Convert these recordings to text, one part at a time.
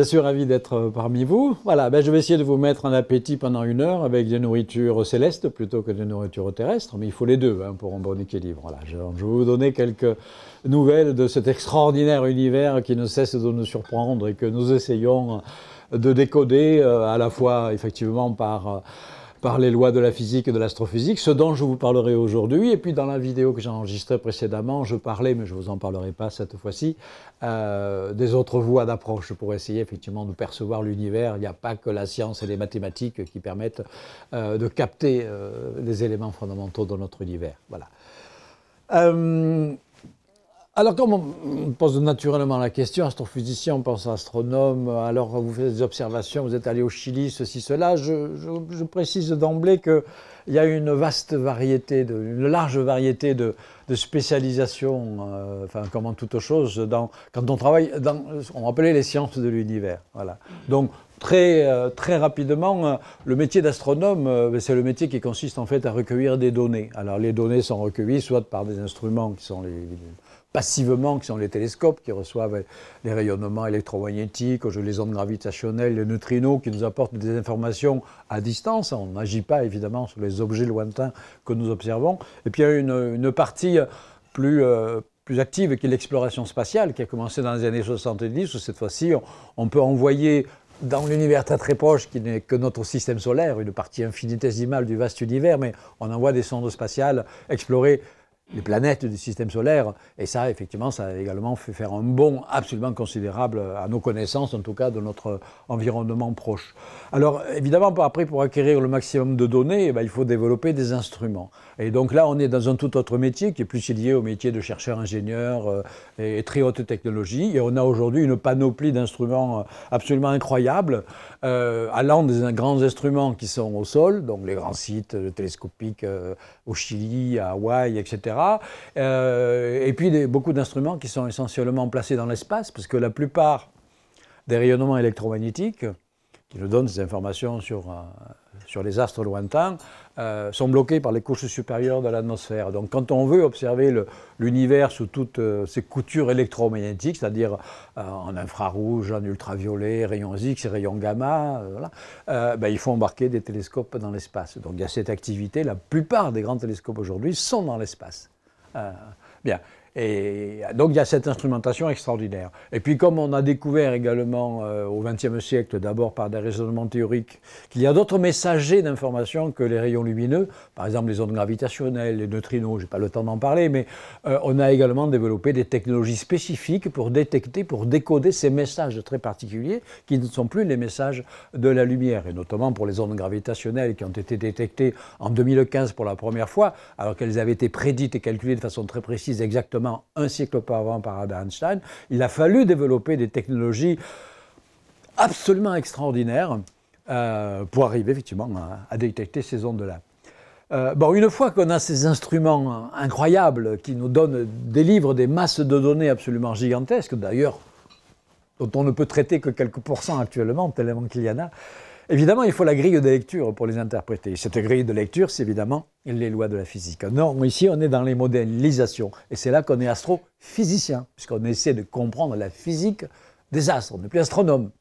Je suis ravi d'être euh, parmi vous. Voilà, ben je vais essayer de vous mettre en appétit pendant une heure avec des nourritures célestes plutôt que des nourritures terrestres, mais il faut les deux hein, pour un bon équilibre. je, vais vous donner quelques nouvelles de cet extraordinaire univers qui ne cesse de nous surprendre et que nous essayons de décoder euh, à la fois effectivement par... Euh, par les lois de la physique et de l'astrophysique, ce dont je vous parlerai aujourd'hui. Et puis dans la vidéo que j'ai enregistrée précédemment, je parlais, mais je ne vous en parlerai pas cette fois-ci, euh, des autres voies d'approche pour essayer effectivement de percevoir l'univers. Il n'y a pas que la science et les mathématiques qui permettent euh, de capter euh, les éléments fondamentaux de notre univers. Voilà. Alors, comme on pose naturellement la question, astrophysicien, on pense à astronome, alors vous faites des observations, vous êtes allé au Chili, ceci, cela, je, précise d'emblée qu'il y a une vaste variété, une large variété de, spécialisations, euh, enfin, comme en toute chose, quand on travaille dans, ce qu'on appelait les sciences de l'univers, voilà. Donc, Très, euh, très, rapidement, euh, le métier d'astronome, c'est le métier qui consiste en fait à recueillir des données. Alors les données sont recueillies soit par des instruments qui sont les, passivement, qui sont les télescopes, qui reçoivent les rayonnements électromagnétiques, les ondes gravitationnelles, les neutrinos, qui nous apportent des informations à distance. On n'agit pas évidemment sur les objets lointains que nous observons. Et puis il y a une, partie euh, plus, active qui est l'exploration spatiale, qui a commencé dans les années 70, où cette fois-ci on, peut envoyer dans l'univers très très proche, qui n'est que notre système solaire, une partie infinitésimale du vaste univers, mais on envoie des sondes spatiales explorer les planètes du système solaire. Et ça, effectivement, ça a également fait faire un bond absolument considérable à nos connaissances, en tout cas de notre environnement proche. Alors, évidemment, après, pour acquérir le maximum de données, eh ben, il faut développer des instruments. Et donc là, on est dans un tout autre métier qui est plus lié au métier de chercheur, ingénieur euh, et, très haute technologie. Et on a aujourd'hui une panoplie d'instruments euh, absolument incroyables, euh, allant des grands instruments qui sont au sol, donc les grands sites télescopiques au Chili, à Hawaï, etc. et puis des, beaucoup d'instruments qui sont essentiellement placés dans l'espace, parce que la plupart des rayonnements électromagnétiques, qui nous donnent des informations sur sur les astres lointains, euh, sont bloqués par les couches supérieures de l'atmosphère. Donc quand on veut observer l'univers sous toutes ces euh, ses coutures électromagnétiques, c'est-à-dire euh, en infrarouge, en ultraviolet, rayons X, rayons gamma, voilà, ben, il faut embarquer des télescopes dans l'espace. Donc il y a cette activité, la plupart des grands télescopes aujourd'hui sont dans l'espace. bien, et donc il y a cette instrumentation extraordinaire. Et puis comme on a découvert également euh, au XXe siècle, d'abord par des raisonnements théoriques, qu'il y a d'autres messagers d'information que les rayons lumineux, par exemple les ondes gravitationnelles, les neutrinos, je n'ai pas le temps d'en parler, mais euh, on a également développé des technologies spécifiques pour détecter, pour décoder ces messages très particuliers qui ne sont plus les messages de la lumière, et notamment pour les ondes gravitationnelles qui ont été détectées en 2015 pour la première fois, alors qu'elles avaient été prédites et calculées de façon très précise exactement un siècle auparavant par Albert Einstein, il a fallu développer des technologies absolument extraordinaires euh, pour arriver effectivement à, détecter ces ondes-là. Euh, bon, une fois qu'on a ces instruments incroyables qui nous donnent des livres, des masses de données absolument gigantesques, d'ailleurs, dont on ne peut traiter que quelques pourcents actuellement, tellement qu'il y en a, Évidemment, il faut la grille de lecture pour les interpréter. Cette grille de lecture, c'est évidemment les lois de la physique. Non, ici, on est dans les modélisations. Et c'est là qu'on est astrophysicien, puisqu'on essaie de comprendre la physique des astres. On n'est plus astronome.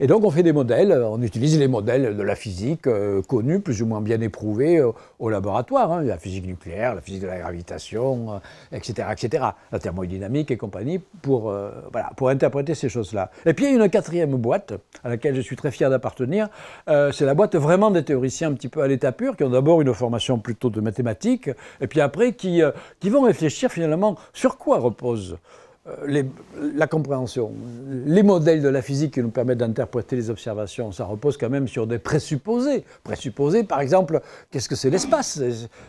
Et donc on fait des modèles, euh, on utilise les modèles de la physique euh, connue, plus ou moins bien éprouvés euh, au laboratoire, hein. la physique nucléaire, la physique de la gravitation, etc., etc., la thermodynamique et compagnie, pour, interpréter ces choses-là. Et puis il y a une quatrième boîte à laquelle je suis très fier d'appartenir, c'est la boîte vraiment des théoriciens un petit peu à l'état pur, qui ont d'abord une formation plutôt de mathématiques, et puis après qui vont réfléchir finalement sur quoi repose euh, la compréhension, les modèles de la physique qui nous permettent d'interpréter les observations, ça repose quand même sur des présupposés. Présupposés, par exemple, qu'est-ce que c'est l'espace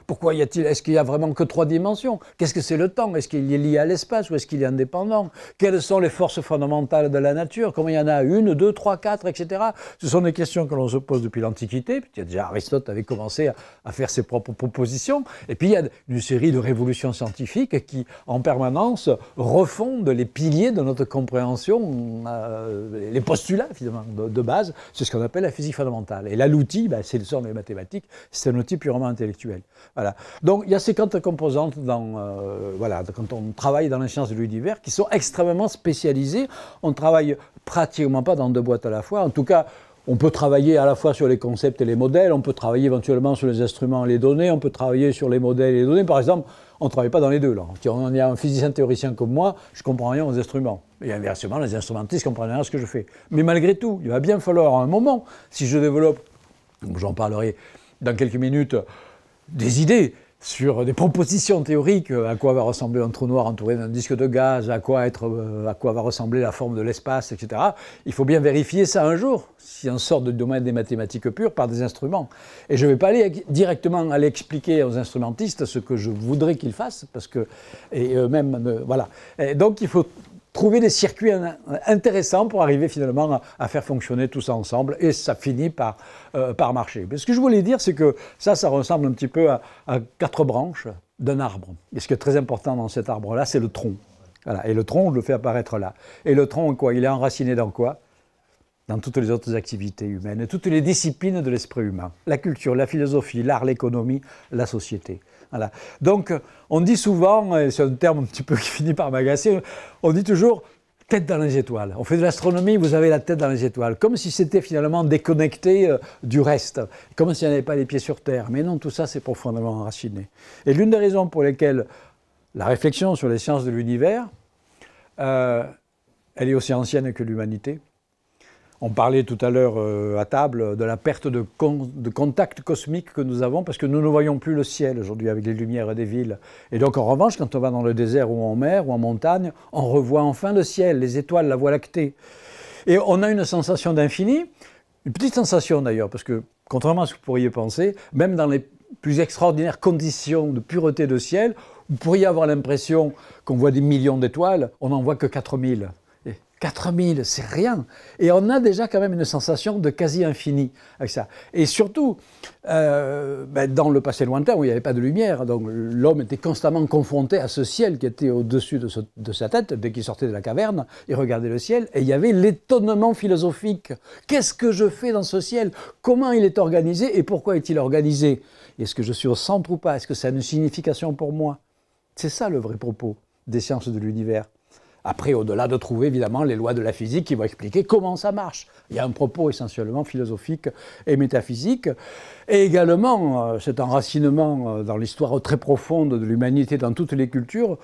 Pourquoi y a-t-il Est-ce qu'il y a vraiment que trois dimensions Qu'est-ce que c'est le temps Est-ce qu'il est lié à l'espace ou est-ce qu'il est indépendant Quelles sont les forces fondamentales de la nature Combien il y en a Une, deux, trois, quatre, etc. Ce sont des questions que l'on se pose depuis l'Antiquité. Puis déjà Aristote avait commencé à, à faire ses propres propositions. Et puis il y a une série de révolutions scientifiques qui, en permanence, refont de les piliers de notre compréhension, euh, les postulats finalement de, base, c'est ce qu'on appelle la physique fondamentale. Et là, l'outil, bah, c'est le sort des mathématiques, c'est un outil purement intellectuel. Voilà. Donc il y a ces composantes dans, euh, voilà, quand on travaille dans les sciences de l'univers qui sont extrêmement spécialisées. On travaille pratiquement pas dans deux boîtes à la fois. En tout cas, on peut travailler à la fois sur les concepts et les modèles, on peut travailler éventuellement sur les instruments et les données, on peut travailler sur les modèles et les données. Par exemple, on ne travaille pas dans les deux. Là. On est a un physicien théoricien comme moi, je ne comprends rien aux instruments. Et inversement, les instrumentistes ne comprennent rien à ce que je fais. Mais malgré tout, il va bien falloir à un moment, si je développe, j'en parlerai dans quelques minutes, des idées, sur des propositions théoriques, euh, à quoi va ressembler un trou noir entouré d'un disque de gaz, à quoi, être, euh, à quoi va ressembler la forme de l'espace, etc. Il faut bien vérifier ça un jour, si on sort du domaine des mathématiques pures par des instruments. Et je ne vais pas aller directement aller expliquer aux instrumentistes ce que je voudrais qu'ils fassent, parce que, et eux-mêmes, voilà. donc il faut trouver des circuits intéressants pour arriver finalement à, faire fonctionner tout ça ensemble et ça finit par, euh, marcher. ce que je voulais dire, c'est que ça, ça ressemble un petit peu à, quatre branches d'un arbre. Et ce qui est très important dans cet arbre-là, c'est le tronc. Et le tronc, on le fait apparaître là. Et le tronc, quoi Il est enraciné dans quoi dans toutes les autres activités humaines, toutes les disciplines de l'esprit humain, la culture, la philosophie, l'art, l'économie, la société. Donc, on dit souvent, et c'est un terme un petit peu qui finit par m'agacer, on dit toujours tête dans les étoiles. On fait de l'astronomie, vous avez la tête dans les étoiles, comme si c'était finalement déconnecté euh, du reste, comme si on n'avait pas les pieds sur Terre. Mais non, tout ça, c'est profondément enraciné. Et l'une des raisons pour lesquelles la réflexion sur les sciences de l'univers, euh, elle est aussi ancienne que l'humanité, on parlait tout à l'heure euh, à table de la perte de, contact cosmique que nous avons parce que nous ne voyons plus le ciel aujourd'hui avec les lumières des villes. Et donc en revanche, quand on va dans le désert ou en mer ou en montagne, on revoit enfin le ciel, les étoiles, la Voie lactée. Et on a une sensation d'infini, une petite sensation d'ailleurs, parce que contrairement à ce que vous pourriez penser, même dans les plus extraordinaires conditions de pureté de ciel, vous pourriez avoir l'impression qu'on voit des millions d'étoiles, on n'en voit que 4000. 4000, c'est rien. Et on a déjà quand même une sensation de quasi infini avec ça. Et surtout, euh, ben, dans le passé lointain où il n'y avait pas de lumière, donc l'homme était constamment confronté à ce ciel qui était au-dessus de, de, sa tête dès qu'il sortait de la caverne. Il regardait le ciel et il y avait l'étonnement philosophique. Qu'est-ce que je fais dans ce ciel Comment il est organisé et pourquoi est-il organisé Est-ce que je suis au centre ou pas Est-ce que ça a une signification pour moi C'est ça le vrai propos des sciences de l'univers. Après, au-delà de trouver évidemment les lois de la physique qui vont expliquer comment ça marche. Il y a un propos essentiellement philosophique et métaphysique. Et également, euh, cet enracinement euh, dans l'histoire très profonde de l'humanité dans toutes les cultures,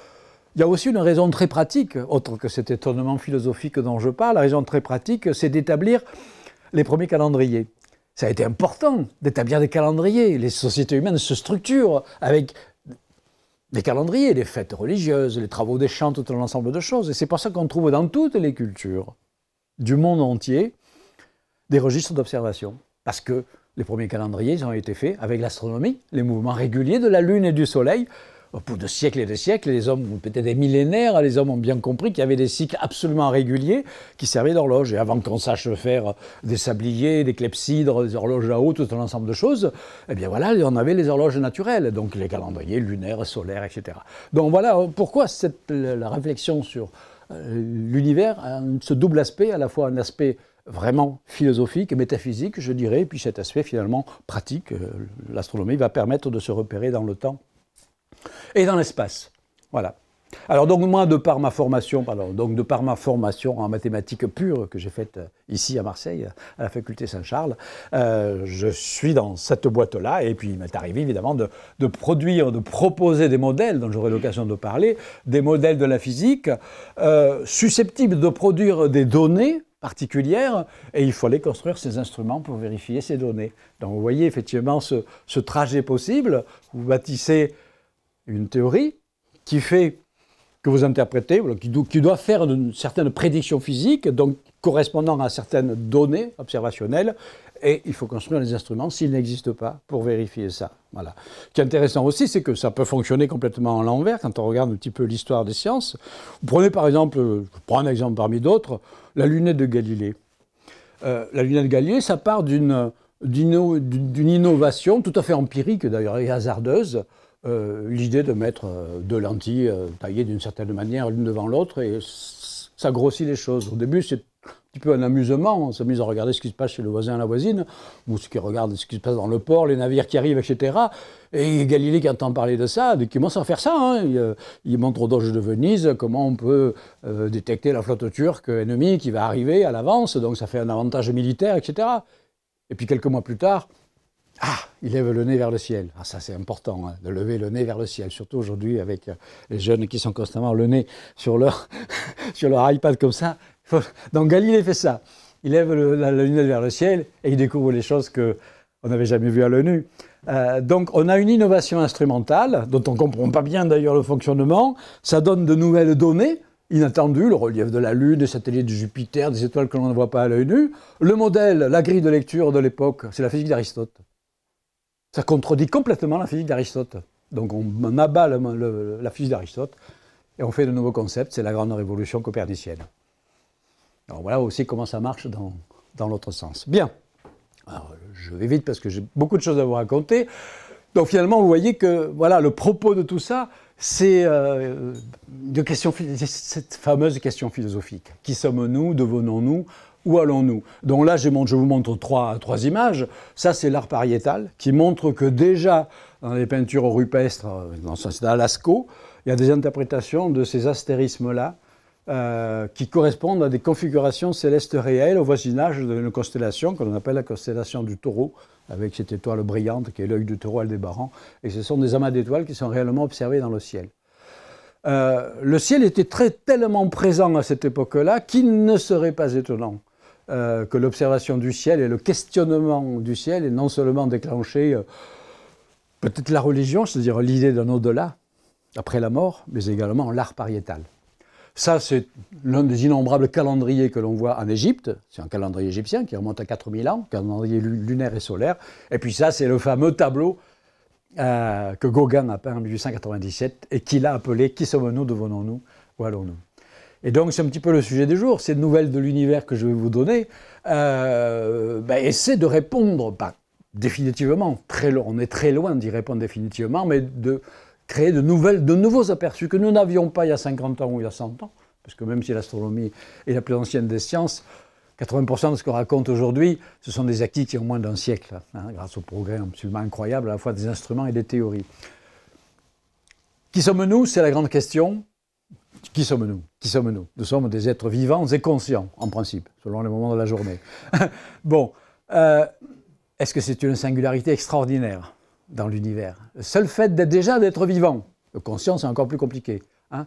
il y a aussi une raison très pratique, autre que cet étonnement philosophique dont je parle, la raison très pratique, c'est d'établir les premiers calendriers. Ça a été important d'établir des calendriers. Les sociétés humaines se structurent avec les calendriers, les fêtes religieuses, les travaux des chants, tout un ensemble de choses. Et c'est pour ça qu'on trouve dans toutes les cultures du monde entier des registres d'observation. Parce que les premiers calendriers ils ont été faits avec l'astronomie, les mouvements réguliers de la Lune et du Soleil, au bout de siècles et de siècles, les hommes, peut-être des millénaires, les hommes ont bien compris qu'il y avait des cycles absolument réguliers qui servaient d'horloge. Et avant qu'on sache faire des sabliers, des clepsydres, des horloges à eau, tout un ensemble de choses, eh bien voilà, on avait les horloges naturelles, donc les calendriers lunaires, solaires, etc. Donc voilà euh, pourquoi cette, la réflexion sur euh, l'univers a ce double aspect, à la fois un aspect vraiment philosophique, et métaphysique, je dirais, et puis cet aspect finalement pratique. Euh, l'astronomie va permettre de se repérer dans le temps et dans l'espace. Voilà. Alors donc moi, de par ma formation, pardon, donc de par ma formation en mathématiques pure que j'ai faite euh, ici à Marseille, euh, à la faculté Saint-Charles, euh, je suis dans cette boîte-là, et puis il m'est arrivé évidemment de, produire, de proposer des modèles, dont j'aurai l'occasion de parler, des modèles de la physique, susceptibles de produire des données particulières, et il fallait construire ces instruments pour vérifier ces données. Donc vous voyez effectivement ce, ce trajet possible, vous bâtissez une théorie qui fait que vous interprétez, qui, doit faire une certaine prédiction physique, donc correspondant à certaines données observationnelles, et il faut construire les instruments s'ils n'existent pas pour vérifier ça. Voilà. Ce qui est intéressant aussi, c'est que ça peut fonctionner complètement à l'envers quand on regarde un petit peu l'histoire des sciences. Vous prenez par exemple, euh, je prends un exemple parmi d'autres, la lunette de Galilée. Euh, la lunette de Galilée, ça part d'une d'une innovation tout à fait empirique d'ailleurs et hasardeuse, euh, l'idée de mettre euh, deux lentilles euh, taillées d'une certaine manière l'une devant l'autre et ça grossit les choses. Au début, c'est un petit peu un amusement. On s'amuse à regarder ce qui se passe chez le voisin et la voisine, ou ce qui regarde ce qui se passe dans le port, les navires qui arrivent, etc. Et Galilée qui entend parler de ça, qui commence à faire ça. Hein il, montre au doge de Venise comment on peut détecter la flotte turque ennemie qui va arriver à l'avance, donc ça fait un avantage militaire, etc. Et puis quelques mois plus tard, ah, il lève le nez vers le ciel. Ah, ça c'est important, hein, de lever le nez vers le ciel, surtout aujourd'hui avec euh, les jeunes qui sont constamment le nez sur leur, sur leur iPad comme ça. Donc Galilée fait ça. Il lève la, lunette vers le ciel et il découvre les choses que on n'avait jamais vues à l'œil nu. Euh, donc on a une innovation instrumentale dont on ne comprend pas bien d'ailleurs le fonctionnement. Ça donne de nouvelles données inattendues, le relief de la Lune, des satellites de Jupiter, des étoiles que l'on ne voit pas à l'œil nu. Le modèle, la grille de lecture de l'époque, c'est la physique d'Aristote. Ça contredit complètement la physique d'Aristote. Donc on, abat la physique d'Aristote et on fait de nouveaux concepts. C'est la grande révolution copernicienne. Alors voilà aussi comment ça marche dans, l'autre sens. Bien. je vais vite parce que j'ai beaucoup de choses à vous raconter. Donc finalement, vous voyez que voilà, le propos de tout ça, c'est euh, cette fameuse question philosophique. Qui sommes-nous Devenons-nous où allons-nous Donc là, je, vous montre trois, images. Ça, c'est l'art pariétal qui montre que déjà, dans les peintures rupestres, euh, dans, à il y a des interprétations de ces astérismes-là euh, qui correspondent à des configurations célestes réelles au voisinage d'une constellation qu'on appelle la constellation du taureau, avec cette étoile brillante qui est l'œil du taureau Aldébaran. Et ce sont des amas d'étoiles qui sont réellement observés dans le ciel. Euh, le ciel était très, tellement présent à cette époque-là qu'il ne serait pas étonnant euh, que l'observation du ciel et le questionnement du ciel est non seulement déclenché euh, peut-être la religion, c'est-à-dire l'idée d'un au-delà, après la mort, mais également l'art pariétal. Ça, c'est l'un des innombrables calendriers que l'on voit en Égypte. C'est un calendrier égyptien qui remonte à 4000 ans, calendrier lunaire et solaire. Et puis ça, c'est le fameux tableau euh, que Gauguin a peint en 1897 et qu'il a appelé Qui sommes-nous, devenons-nous, où allons-nous et donc, c'est un petit peu le sujet du jour, ces nouvelles de l'univers que je vais vous donner. Euh, ben, de répondre, pas définitivement, très, on est très loin d'y répondre définitivement, mais de créer de, nouvelles, de nouveaux aperçus que nous n'avions pas il y a 50 ans ou il y a 100 ans, parce que même si l'astronomie est la plus ancienne des sciences, 80% de ce qu'on raconte aujourd'hui, ce sont des acquis qui ont moins d'un siècle, hein, grâce au progrès absolument incroyable à la fois des instruments et des théories. Qui sommes-nous C'est la grande question. Qui sommes-nous Qui sommes-nous Nous sommes des êtres vivants et conscients, en principe, selon les moments de la journée. bon, euh, est-ce que c'est une singularité extraordinaire dans l'univers Le seul fait d'être déjà d'être vivant, le conscient, c'est encore plus compliqué. Hein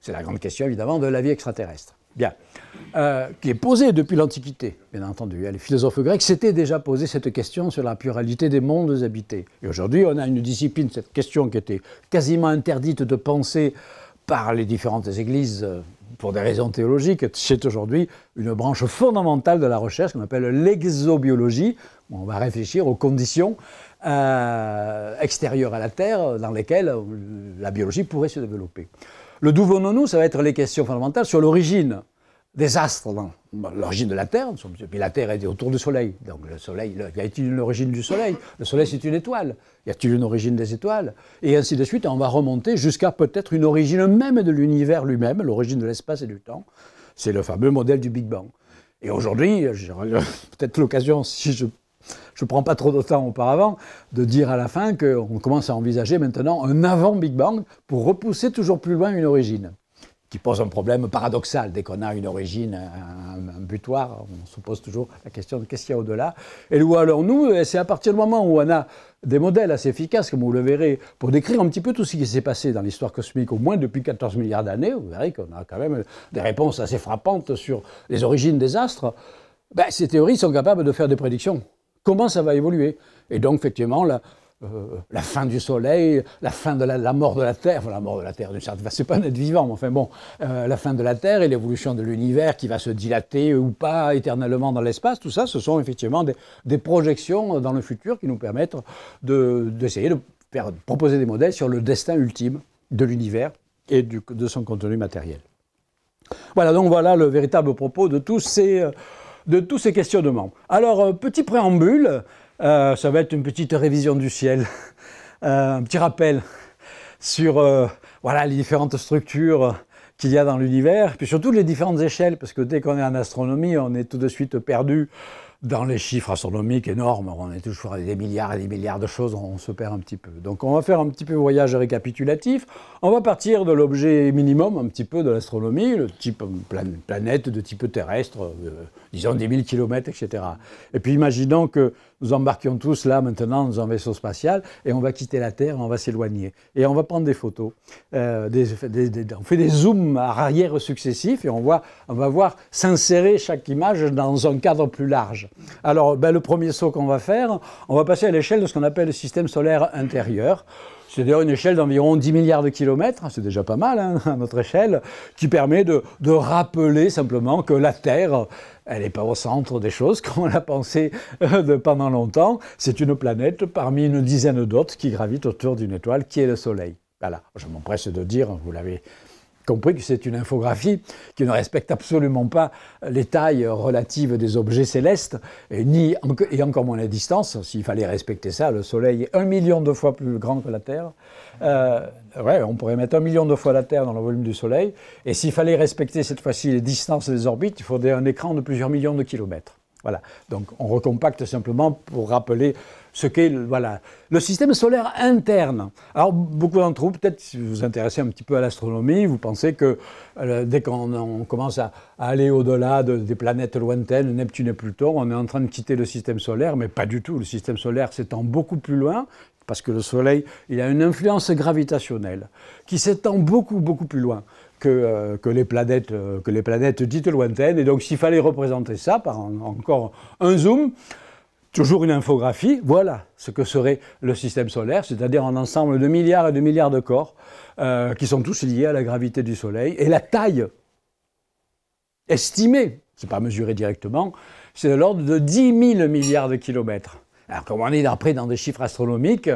C'est la grande question, évidemment, de la vie extraterrestre. Bien. Euh, qui est posée depuis l'Antiquité, bien entendu. Les philosophes grecs s'étaient déjà posé cette question sur la pluralité des mondes habités. Et aujourd'hui, on a une discipline, cette question qui était quasiment interdite de penser par les différentes églises euh, pour des raisons théologiques, c'est aujourd'hui une branche fondamentale de la recherche qu'on appelle l'exobiologie. On va réfléchir aux conditions euh, extérieures à la Terre dans lesquelles euh, la biologie pourrait se développer. Le nouveau nous ça va être les questions fondamentales sur l'origine des astres l'origine de la Terre. Puis la Terre est autour du Soleil. Donc le Soleil, y a-t-il une origine du Soleil Le Soleil, c'est une étoile. Y a-t-il une origine des étoiles Et ainsi de suite, on va remonter jusqu'à peut-être une origine même de l'univers lui-même, l'origine de l'espace et du temps. C'est le fameux modèle du Big Bang. Et aujourd'hui, j'aurai peut-être l'occasion, si je je ne prends pas trop de temps auparavant, de dire à la fin qu'on commence à envisager maintenant un avant Big Bang pour repousser toujours plus loin une origine qui pose un problème paradoxal. Dès qu'on a une origine, un, butoir, on se pose toujours la question de qu'est-ce qu'il y a au-delà. Et où allons-nous C'est à partir du moment où on a des modèles assez efficaces, comme vous le verrez, pour décrire un petit peu tout ce qui s'est passé dans l'histoire cosmique, au moins depuis 14 milliards d'années, vous verrez qu'on a quand même des réponses assez frappantes sur les origines des astres, ben, ces théories sont capables de faire des prédictions. Comment ça va évoluer Et donc, effectivement, la, euh, la fin du soleil, la fin de la, mort de la Terre, enfin la mort de la Terre d'une certaine c'est pas être vivant, mais enfin bon, euh, la fin de la Terre et l'évolution de l'univers qui va se dilater ou pas éternellement dans l'espace, tout ça, ce sont effectivement des, projections dans le futur qui nous permettent d'essayer de, proposer des modèles sur le destin ultime de l'univers et de son contenu matériel. Voilà, donc voilà le véritable propos de tous euh, de tous ces questionnements. Alors, petit préambule, euh, ça va être une petite révision du ciel, euh, un petit rappel sur euh, voilà, les différentes structures qu'il y a dans l'univers, puis surtout les différentes échelles, parce que dès qu'on est en astronomie, on est tout de suite perdu dans les chiffres astronomiques énormes. On est toujours à des milliards et des milliards de choses, on se perd un petit peu. Donc on va faire un petit peu voyage récapitulatif. On va partir de l'objet minimum, un petit peu de l'astronomie, le type planète de type terrestre, disons 10 000 km, etc. Et puis imaginons que nous embarquions tous là maintenant dans un vaisseau spatial et on va quitter la Terre, on va s'éloigner et on va prendre des photos. Euh, des, on fait des zooms arrière successifs et on, voit, on va voir s'insérer chaque image dans un cadre plus large. Alors ben, le premier saut qu'on va faire, on va passer à l'échelle de ce qu'on appelle le système solaire intérieur. cest d'ailleurs une échelle d'environ 10 milliards de kilomètres, c'est déjà pas mal hein, à notre échelle, qui permet de rappeler simplement que la Terre elle n'est pas au centre des choses comme on l'a pensé euh, pendant longtemps. C'est une planète parmi une dizaine d'autres qui gravitent autour d'une étoile qui est le Soleil. Voilà, je m'empresse de dire, vous l'avez compris que c'est une infographie qui ne respecte absolument pas les tailles relatives des objets célestes, et, ni, et encore moins la distance. S'il fallait respecter ça, le Soleil est un million de fois plus grand que la Terre. Euh, ouais, on pourrait mettre un million de fois la Terre dans le volume du Soleil. Et s'il fallait respecter cette fois-ci les distances des orbites, il faudrait un écran de plusieurs millions de kilomètres. Voilà. Donc on recompacte simplement pour rappeler ce qu'est voilà, le système solaire interne. Alors, beaucoup d'entre vous, peut-être, si vous vous intéressez un petit peu à l'astronomie, vous pensez que euh, dès qu'on commence à, aller au-delà des planètes lointaines, Neptune et Pluton, on est en train de quitter le système solaire, mais pas du tout. Le système solaire s'étend beaucoup plus loin, parce que le Soleil, il a une influence gravitationnelle qui s'étend beaucoup, beaucoup plus loin que, euh, que, les planètes, euh, que les planètes dites lointaines. Et donc, s'il fallait représenter ça par encore un zoom, Toujours une infographie, voilà ce que serait le système solaire, c'est-à-dire un ensemble de milliards et de milliards de corps euh, qui sont tous liés à la gravité du Soleil et la taille estimée, c'est pas mesuré directement, c'est de l'ordre de 10 000 milliards de kilomètres. Alors comme on est après dans des chiffres astronomiques,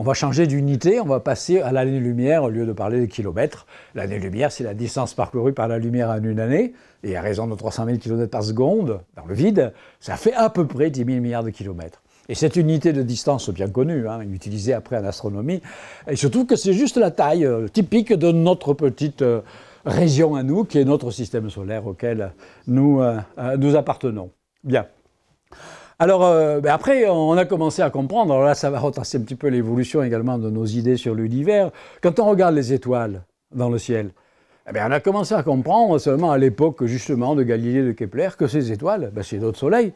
on va changer d'unité, on va passer à l'année-lumière au lieu de parler de kilomètres. L'année-lumière, c'est la distance parcourue par la lumière en une année, et à raison de 300 000 km par seconde, dans le vide, ça fait à peu près 10 000 milliards de kilomètres. Et cette unité de distance bien connue, hein, utilisée après en astronomie, il se que c'est juste la taille euh, typique de notre petite euh, région à nous, qui est notre système solaire auquel nous, euh, nous appartenons. Bien. Alors, euh, ben après, on a commencé à comprendre, alors là, ça va retracer un petit peu l'évolution également de nos idées sur l'univers. Quand on regarde les étoiles dans le ciel, eh ben, on a commencé à comprendre seulement à l'époque, justement, de Galilée de Kepler, que ces étoiles, ben, c'est d'autres soleils.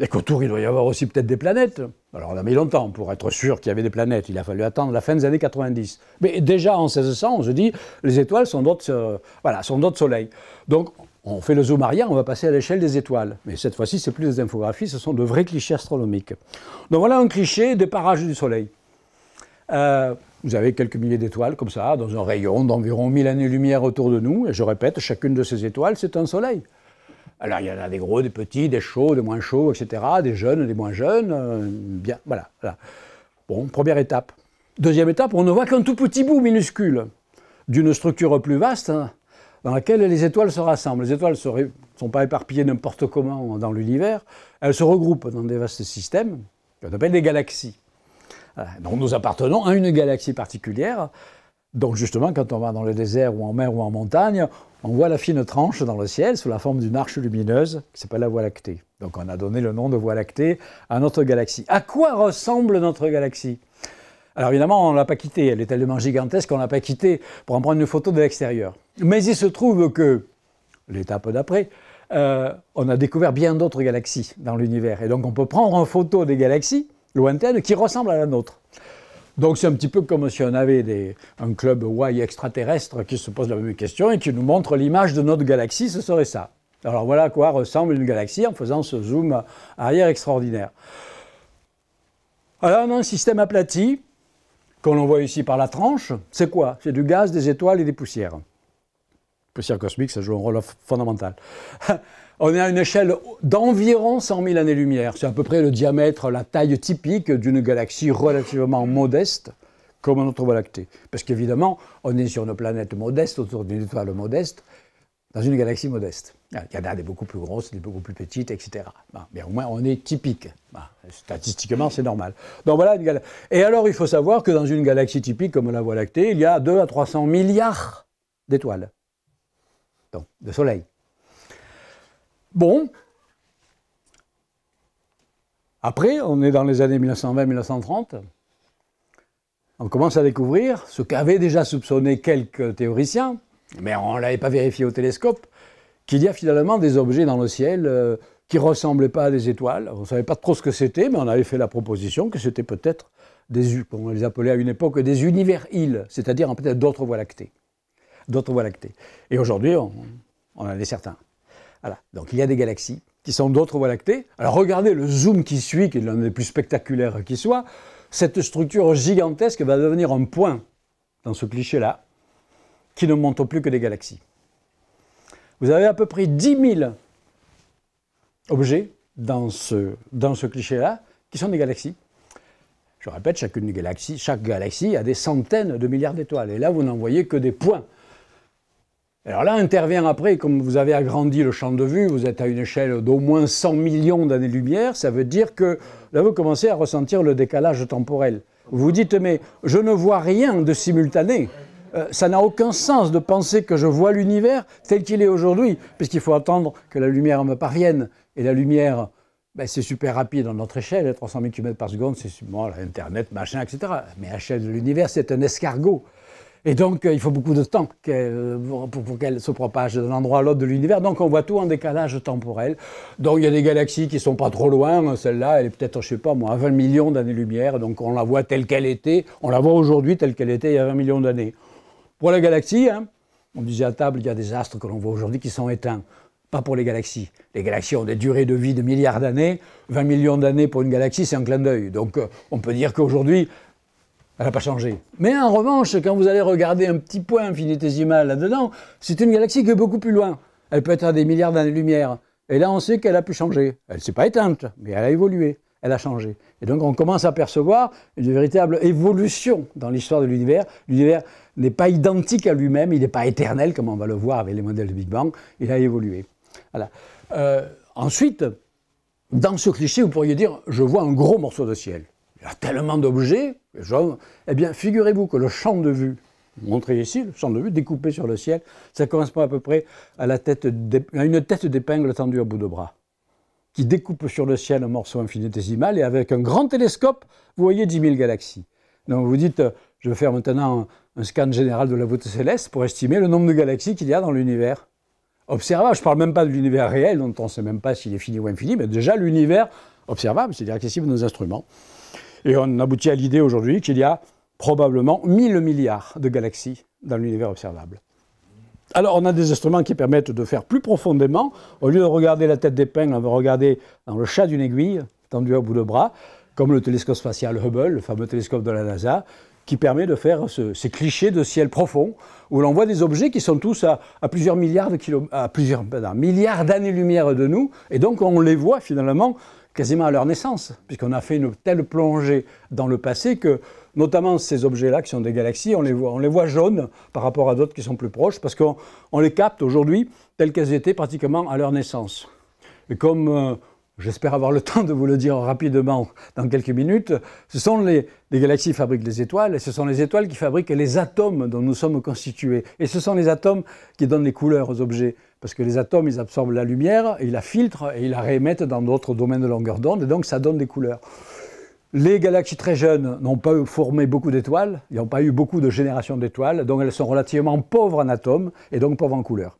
Et qu'autour, il doit y avoir aussi peut-être des planètes. Alors, on a mis longtemps pour être sûr qu'il y avait des planètes. Il a fallu attendre la fin des années 90. Mais déjà en 1600, on se dit, les étoiles sont d'autres euh, voilà, sont soleils. Donc, on fait le zoom arrière, on va passer à l'échelle des étoiles. Mais cette fois-ci, ce plus des infographies, ce sont de vrais clichés astronomiques. Donc voilà un cliché des parages du Soleil. Euh, vous avez quelques milliers d'étoiles comme ça, dans un rayon d'environ 1000 années-lumière autour de nous, et je répète, chacune de ces étoiles, c'est un Soleil. Alors il y en a des gros, des petits, des chauds, des moins chauds, etc., des jeunes, des moins jeunes, euh, bien, voilà, Bon, première étape. Deuxième étape, on ne voit qu'un tout petit bout minuscule d'une structure plus vaste, hein dans laquelle les étoiles se rassemblent. Les étoiles ne sont pas éparpillées n'importe comment dans l'univers, elles se regroupent dans des vastes systèmes qu'on appelle des galaxies. Euh, donc nous appartenons à une galaxie particulière. Donc justement, quand on va dans le désert ou en mer ou en montagne, on voit la fine tranche dans le ciel sous la forme d'une arche lumineuse qui s'appelle la Voie lactée. Donc on a donné le nom de Voie lactée à notre galaxie. À quoi ressemble notre galaxie alors évidemment, on ne l'a pas quittée, Elle est tellement gigantesque qu'on ne l'a pas quittée pour en prendre une photo de l'extérieur. Mais il se trouve que, l'étape d'après, euh, on a découvert bien d'autres galaxies dans l'univers. Et donc on peut prendre une photo des galaxies lointaines qui ressemblent à la nôtre. Donc c'est un petit peu comme si on avait un club Y extraterrestre qui se pose la même question et qui nous montre l'image de notre galaxie, ce serait ça. Alors voilà à quoi ressemble une galaxie en faisant ce zoom arrière extraordinaire. Alors on a un système aplati, qu'on voit ici par la tranche, c'est quoi C'est du gaz, des étoiles et des poussières. Poussière cosmique, ça joue un rôle fondamental. On est à une échelle d'environ 100 000 années-lumière. C'est à peu près le diamètre, la taille typique d'une galaxie relativement modeste comme notre Voie lactée. Parce qu'évidemment, on est sur une planète modeste, autour d'une étoile modeste, dans une galaxie modeste. Il y en a des beaucoup plus grosses, des beaucoup plus petites, etc. mais au moins, on est typique. statistiquement, c'est normal. Donc voilà Et alors, il faut savoir que dans une galaxie typique comme la Voie lactée, il y a 2 à 300 milliards d'étoiles. Donc, de soleil. Bon. Après, on est dans les années 1920-1930. On commence à découvrir ce qu'avaient déjà soupçonné quelques théoriciens, mais on ne l'avait pas vérifié au télescope, qu'il y a finalement des objets dans le ciel euh, qui ne ressemblaient pas à des étoiles. On ne savait pas trop ce que c'était, mais on avait fait la proposition que c'était peut-être des, les appelait à une époque, des univers-îles, c'est-à-dire peut-être d'autres voies lactées. D'autres voies lactées. Et aujourd'hui, on, on, en est certain. Voilà. Donc il y a des galaxies qui sont d'autres voies lactées. Alors regardez le zoom qui suit, qui est l'un des plus spectaculaires qui soit. Cette structure gigantesque va devenir un point dans ce cliché-là, qui ne montre plus que des galaxies. Vous avez à peu près 10 000 objets dans ce, dans ce cliché-là qui sont des galaxies. Je répète, chacune des galaxies, chaque galaxie a des centaines de milliards d'étoiles. Et là, vous n'en voyez que des points. Alors là intervient après, comme vous avez agrandi le champ de vue, vous êtes à une échelle d'au moins 100 millions d'années-lumière, ça veut dire que là vous commencez à ressentir le décalage temporel. Vous vous dites mais je ne vois rien de simultané. Euh, ça n'a aucun sens de penser que je vois l'univers tel qu'il est aujourd'hui, puisqu'il faut attendre que la lumière me parvienne. Et la lumière, ben, c'est super rapide en notre échelle, 300 000 km par seconde, c'est bon, Internet, machin, etc. Mais à l'échelle de l'univers, c'est un escargot. Et donc, euh, il faut beaucoup de temps pour, qu'elle se propage d'un endroit à l'autre de l'univers. Donc, on voit tout en décalage temporel. Donc, il y a des galaxies qui sont pas trop loin. Hein, celle-là, elle est peut-être, je sais pas moi, à 20 millions d'années-lumière. Donc, on la voit telle qu'elle était. On la voit aujourd'hui telle qu'elle était il y a 20 millions d'années. Pour la galaxie, hein, on disait à table, il y a des astres que l'on voit aujourd'hui qui sont éteints. Pas pour les galaxies. Les galaxies ont des durées de vie de milliards d'années. 20 millions d'années pour une galaxie, c'est un clin d'œil. Donc euh, on peut dire qu'aujourd'hui, elle n'a pas changé. Mais en revanche, quand vous allez regarder un petit point infinitésimal là-dedans, c'est une galaxie qui est beaucoup plus loin. Elle peut être à des milliards d'années-lumière. Et là, on sait qu'elle a pu changer. Elle ne s'est pas éteinte, mais elle a évolué. Elle a changé. Et donc, on commence à percevoir une véritable évolution dans l'histoire de L'univers n'est pas identique à lui-même, il n'est pas éternel, comme on va le voir avec les modèles de Big Bang, il a évolué. Voilà. Euh, ensuite, dans ce cliché, vous pourriez dire, je vois un gros morceau de ciel. Il y a tellement d'objets, eh bien, figurez-vous que le champ de vue, montré ici, le champ de vue découpé sur le ciel, ça correspond à peu près à, la tête une tête d'épingle tendue à bout de bras, qui découpe sur le ciel un morceau infinitésimal, et avec un grand télescope, vous voyez 10 000 galaxies. Donc vous dites, euh, je vais faire maintenant un scan général de la voûte céleste pour estimer le nombre de galaxies qu'il y a dans l'univers. Observable, je ne parle même pas de l'univers réel, dont on ne sait même pas s'il est fini ou infini, mais déjà l'univers observable, c'est-à-dire accessible à nos instruments. Et on aboutit à l'idée aujourd'hui qu'il y a probablement 1000 milliards de galaxies dans l'univers observable. Alors on a des instruments qui permettent de faire plus profondément. Au lieu de regarder la tête d'épingle, on va regarder dans le chat d'une aiguille, tendue au bout de bras, comme le télescope spatial Hubble, le fameux télescope de la NASA, qui permet de faire ces clichés de ciel profond, où l'on voit des objets qui sont tous à, plusieurs milliards de kilomètres à plusieurs milliards d'années-lumière de nous, et donc on les voit finalement quasiment à leur naissance, puisqu'on a fait une telle plongée dans le passé que, notamment ces objets-là qui sont des galaxies, on les voit, on les voit jaunes par rapport à d'autres qui sont plus proches, parce qu'on les capte aujourd'hui telles qu'elles étaient pratiquement à leur naissance. Et comme euh, j'espère avoir le temps de vous le dire rapidement dans quelques minutes, ce sont les, galaxies qui fabriquent les étoiles, et ce sont les étoiles qui fabriquent les atomes dont nous sommes constitués. Et ce sont les atomes qui donnent les couleurs aux objets, parce que les atomes, ils absorbent la lumière, ils la filtrent, et ils la réémettent dans d'autres domaines de longueur d'onde, et donc ça donne des couleurs. Les galaxies très jeunes n'ont pas formé beaucoup d'étoiles, ils n'ont pas eu beaucoup de générations d'étoiles, donc elles sont relativement pauvres en atomes, et donc pauvres en couleurs.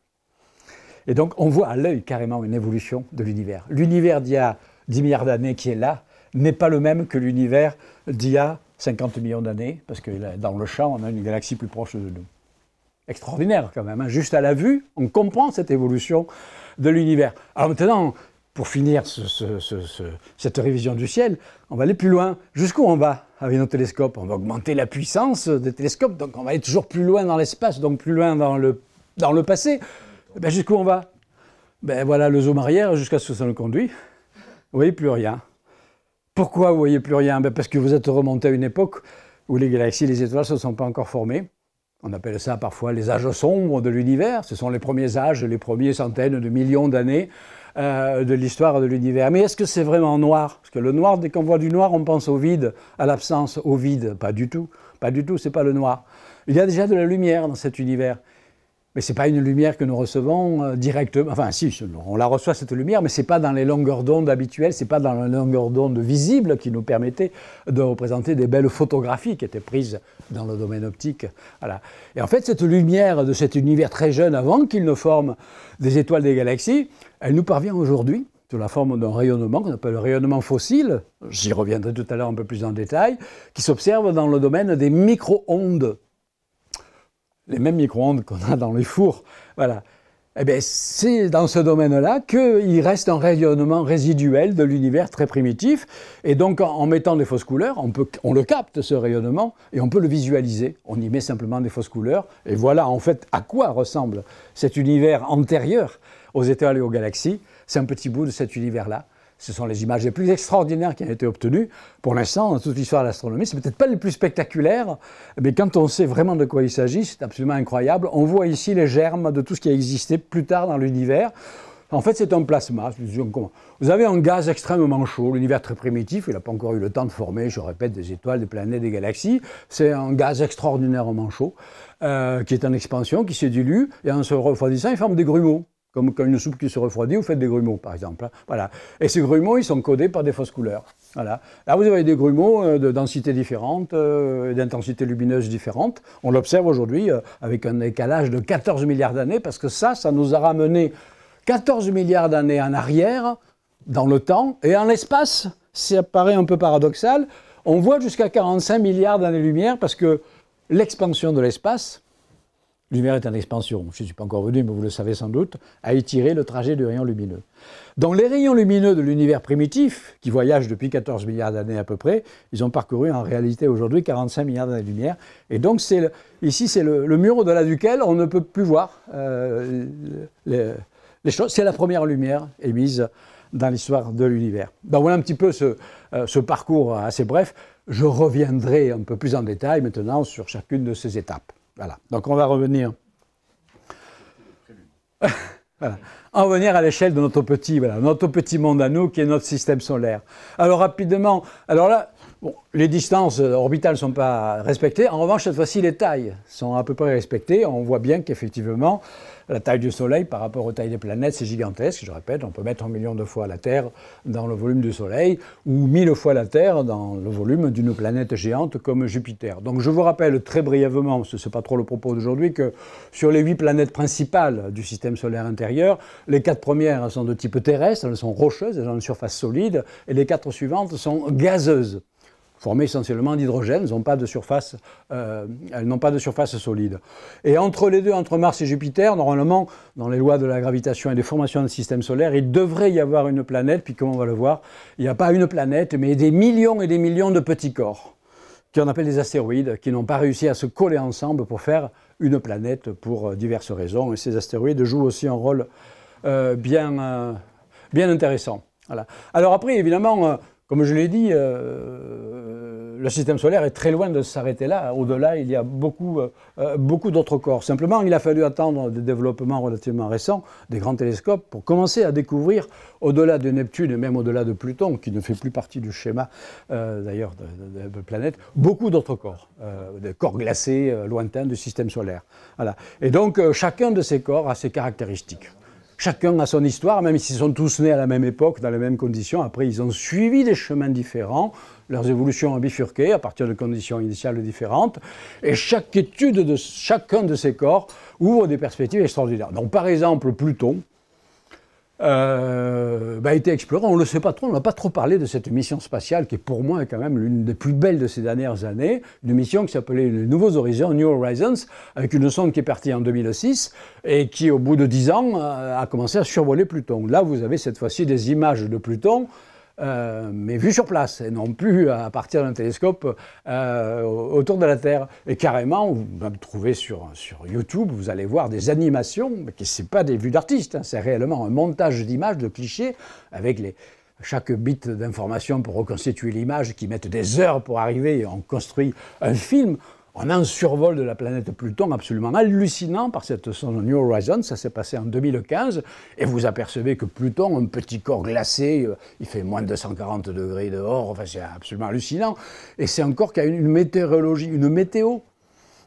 Et donc, on voit à l'œil carrément une évolution de l'univers. L'univers d'il y a 10 milliards d'années qui est là n'est pas le même que l'univers d'il y a 50 millions d'années, parce que dans le champ, on a une galaxie plus proche de nous. Extraordinaire quand même. Hein. Juste à la vue, on comprend cette évolution de l'univers. Alors maintenant, pour finir cette révision du ciel, on va aller plus loin. Jusqu'où on va avec nos télescopes On va augmenter la puissance des télescopes, donc on va aller toujours plus loin dans l'espace, donc plus loin dans le passé, eh ben jusqu'où on va Ben voilà le zoom arrière jusqu'à ce que ça nous conduit. Vous voyez plus rien. Pourquoi vous voyez plus rien ben Parce que vous êtes remonté à une époque où les galaxies, les étoiles ne se sont pas encore formées. On appelle ça parfois les âges sombres de l'univers. Ce sont les premiers âges, les premiers centaines de millions d'années euh, de l'histoire de l'univers. Mais est-ce que c'est vraiment noir Parce que le noir, dès qu'on voit du noir, on pense au vide, à l'absence, au vide. Pas du tout. Pas du tout, c'est pas le noir. Il y a déjà de la lumière dans cet univers. Mais ce n'est pas une lumière que nous recevons euh, directement. Enfin, si, on la reçoit cette lumière, mais ce n'est pas dans les longueurs d'onde habituelles, ce n'est pas dans les longueurs d'onde visibles qui nous permettaient de représenter des belles photographies qui étaient prises dans le domaine optique. Voilà. Et en fait, cette lumière de cet univers très jeune, avant qu'il ne forme des étoiles des galaxies, elle nous parvient aujourd'hui sous la forme d'un rayonnement qu'on appelle le rayonnement fossile, j'y reviendrai tout à l'heure un peu plus en détail, qui s'observe dans le domaine des micro-ondes les mêmes micro-ondes qu'on a dans les fours. Voilà. Eh ben, c'est dans ce domaine-là qu'il reste un rayonnement résiduel de l'univers très primitif. Et donc, en, mettant des fausses couleurs, on, on, le capte, ce rayonnement, et on peut le visualiser. On y met simplement des fausses couleurs. Et voilà, en fait, à quoi ressemble cet univers antérieur aux étoiles et aux galaxies. C'est un petit bout de cet univers-là ce sont les images les plus extraordinaires qui ont été obtenues pour l'instant dans toute l'histoire de l'astronomie. C'est peut-être pas les plus spectaculaire, mais quand on sait vraiment de quoi il s'agit, c'est absolument incroyable. On voit ici les germes de tout ce qui a existé plus tard dans l'univers. En fait, c'est un plasma. Vous avez un gaz extrêmement chaud, l'univers très primitif, il n'a pas encore eu le temps de former, je répète, des étoiles, des planètes, des galaxies. C'est un gaz extraordinairement chaud, euh, qui est en expansion, qui se dilue, et en se refroidissant, il forme des grumeaux. Comme, une soupe qui se refroidit, vous faites des grumeaux, par exemple. Hein. Voilà. Et ces grumeaux, ils sont codés par des fausses couleurs. Voilà. Là, vous avez des grumeaux euh, de densité différente, euh, d'intensité lumineuse différente. On l'observe aujourd'hui euh, avec un décalage de 14 milliards d'années, parce que ça, ça nous a ramené 14 milliards d'années en arrière, dans le temps, et en l'espace, ça paraît un peu paradoxal, on voit jusqu'à 45 milliards d'années-lumière, parce que l'expansion de l'espace, Lumière est en expansion, je ne suis pas encore venu, mais vous le savez sans doute, à étirer le trajet du rayon lumineux. Dans les rayons lumineux de l'univers primitif, qui voyagent depuis 14 milliards d'années à peu près, ils ont parcouru en réalité aujourd'hui 45 milliards d'années-lumière. Et donc ici, c'est le, mur au-delà duquel on ne peut plus voir euh, les, choses. C'est la première lumière émise dans l'histoire de l'univers. Donc ben, voilà un petit peu euh, ce parcours assez bref. Je reviendrai un peu plus en détail maintenant sur chacune de ces étapes. Voilà. Donc on va revenir. à l'échelle de notre petit, voilà, notre petit monde à nous, qui est notre système solaire. Alors rapidement, alors là, les distances orbitales ne sont pas respectées. En revanche, cette fois-ci, les tailles sont à peu près respectées. On voit bien qu'effectivement, la taille du Soleil par rapport aux tailles des planètes, c'est gigantesque, je répète, on peut mettre un million de fois la Terre dans le volume du Soleil, ou mille fois la Terre dans le volume d'une planète géante comme Jupiter. Donc je vous rappelle très brièvement, ce n'est pas trop le propos d'aujourd'hui, que sur les huit planètes principales du système solaire intérieur, les quatre premières sont de type terrestre, elles sont rocheuses, elles ont une surface solide, et les quatre suivantes sont gazeuses formées essentiellement d'hydrogène, euh, elles n'ont pas, de surface solide. Et entre les deux, entre Mars et Jupiter, normalement, dans les lois de la gravitation et des formations de système solaire, il devrait y avoir une planète, puis comme on va le voir, il n'y a pas une planète, mais des millions et des millions de petits corps, qu'on appelle des astéroïdes, qui n'ont pas réussi à se coller ensemble pour faire une planète pour euh, diverses raisons. Et ces astéroïdes jouent aussi un rôle euh, bien, intéressant. Alors après, évidemment, comme je l'ai dit, le système solaire est très loin de s'arrêter là. Au-delà, il y a beaucoup, euh, euh, beaucoup d'autres corps. Simplement, il a fallu attendre des développements relativement récents, des grands télescopes, pour commencer à découvrir, au-delà de Neptune et même au-delà de Pluton, qui ne fait plus partie du schéma euh, d'ailleurs de, de, planète, beaucoup d'autres corps, des corps glacés lointains du système solaire. Voilà. Et donc, chacun de ces corps a ses caractéristiques chacun a son histoire, même s'ils sont tous nés à la même époque, dans les mêmes conditions. Après, ils ont suivi des chemins différents, leurs évolutions ont bifurqué à partir de conditions initiales différentes, et chaque étude de chacun de ces corps ouvre des perspectives extraordinaires. Donc par exemple, Pluton, euh, bah, a été exploré. On ne le sait pas trop, on n'a pas trop parlé de cette mission spatiale qui, pour moi, est quand même l'une des plus belles de ces dernières années. Une mission qui s'appelait les Nouveaux Horizons, New Horizons, avec une sonde qui est partie en 2006 et qui, au bout de 10 ans, euh, a commencé à survoler Pluton. Là, vous avez cette fois-ci des images de Pluton euh, mais vu sur place, et non plus à partir d'un télescope euh, autour de la Terre. Et carrément, vous pouvez trouvez sur, sur YouTube, vous allez voir des animations, mais ce ne pas des vues d'artistes, hein, c'est réellement un montage d'images, de clichés, avec les, chaque bit d'information pour reconstituer l'image, qui mettent des heures pour arriver, et on construit un film on a un survol de la planète Pluton absolument hallucinant par cette sonde New Horizons. Ça s'est passé en 2015. Et vous apercevez que Pluton, un petit corps glacé, euh, il fait moins de 240 degrés dehors. Enfin, c'est absolument hallucinant. Et c'est encore corps qui a une météorologie, une météo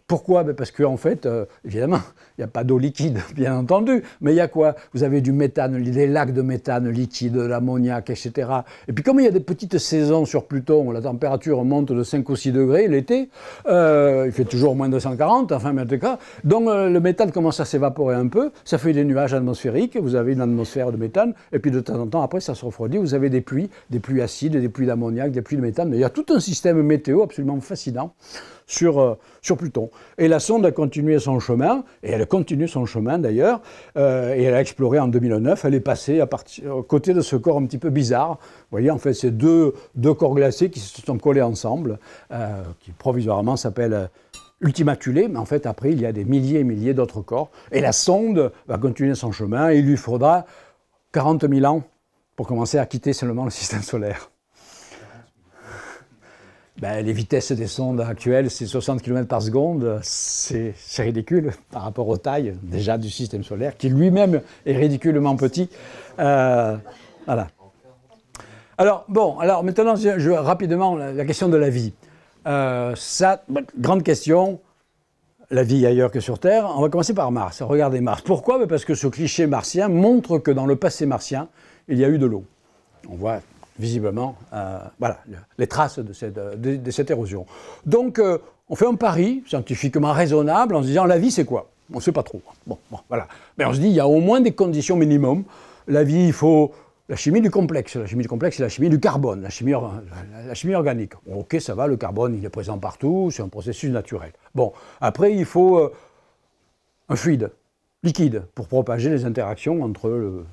pourquoi ben, Parce qu'en en fait, euh, évidemment, il n'y a pas d'eau liquide, bien entendu, mais il y a quoi Vous avez du méthane, des lacs de méthane liquide, de l'ammoniac, etc. Et puis comme il y a des petites saisons sur Pluton où la température monte de 5 ou 6 degrés l'été, euh, il fait toujours moins de 140, enfin, mais en tout cas, donc euh, le méthane commence à s'évaporer un peu, ça fait des nuages atmosphériques, vous avez une atmosphère de méthane, et puis de temps en temps, après, ça se refroidit, vous avez des pluies, des pluies acides, des pluies d'ammoniac, des pluies de méthane, il y a tout un système météo absolument fascinant sur, euh, sur Pluton. Et la sonde a continué son chemin, et elle continue son chemin d'ailleurs, euh, et elle a exploré en 2009, elle est passée à partir, côté de ce corps un petit peu bizarre. Vous voyez, en fait, c'est deux, deux corps glacés qui se sont collés ensemble, euh, qui provisoirement s'appellent ultimatulé, mais en fait, après, il y a des milliers et milliers d'autres corps. Et la sonde va continuer son chemin, et il lui faudra 40 000 ans pour commencer à quitter seulement le système solaire. Ben, les vitesses des sondes actuelles, c'est 60 km par seconde, c'est ridicule par rapport aux tailles déjà du système solaire, qui lui-même est ridiculement petit. Euh, voilà. Alors, bon, alors maintenant, je, rapidement, la, question de la vie. Euh, ça, grande question, la vie ailleurs que sur Terre. On va commencer par Mars. Regardez Mars. Pourquoi ben, Parce que ce cliché martien montre que dans le passé martien, il y a eu de l'eau. On voit visiblement euh, voilà, les traces de cette, érosion. Donc euh, on fait un pari scientifiquement raisonnable en se disant la vie c'est quoi On ne sait pas trop. Bon, voilà. Mais on se dit il y a au moins des conditions minimum. La vie, il faut la chimie du complexe. La chimie du complexe, c'est la chimie du carbone, la chimie, la, chimie organique. ok, ça va, le carbone, il est présent partout, c'est un processus naturel. Bon, après, il faut euh, un fluide liquide pour propager les interactions entre le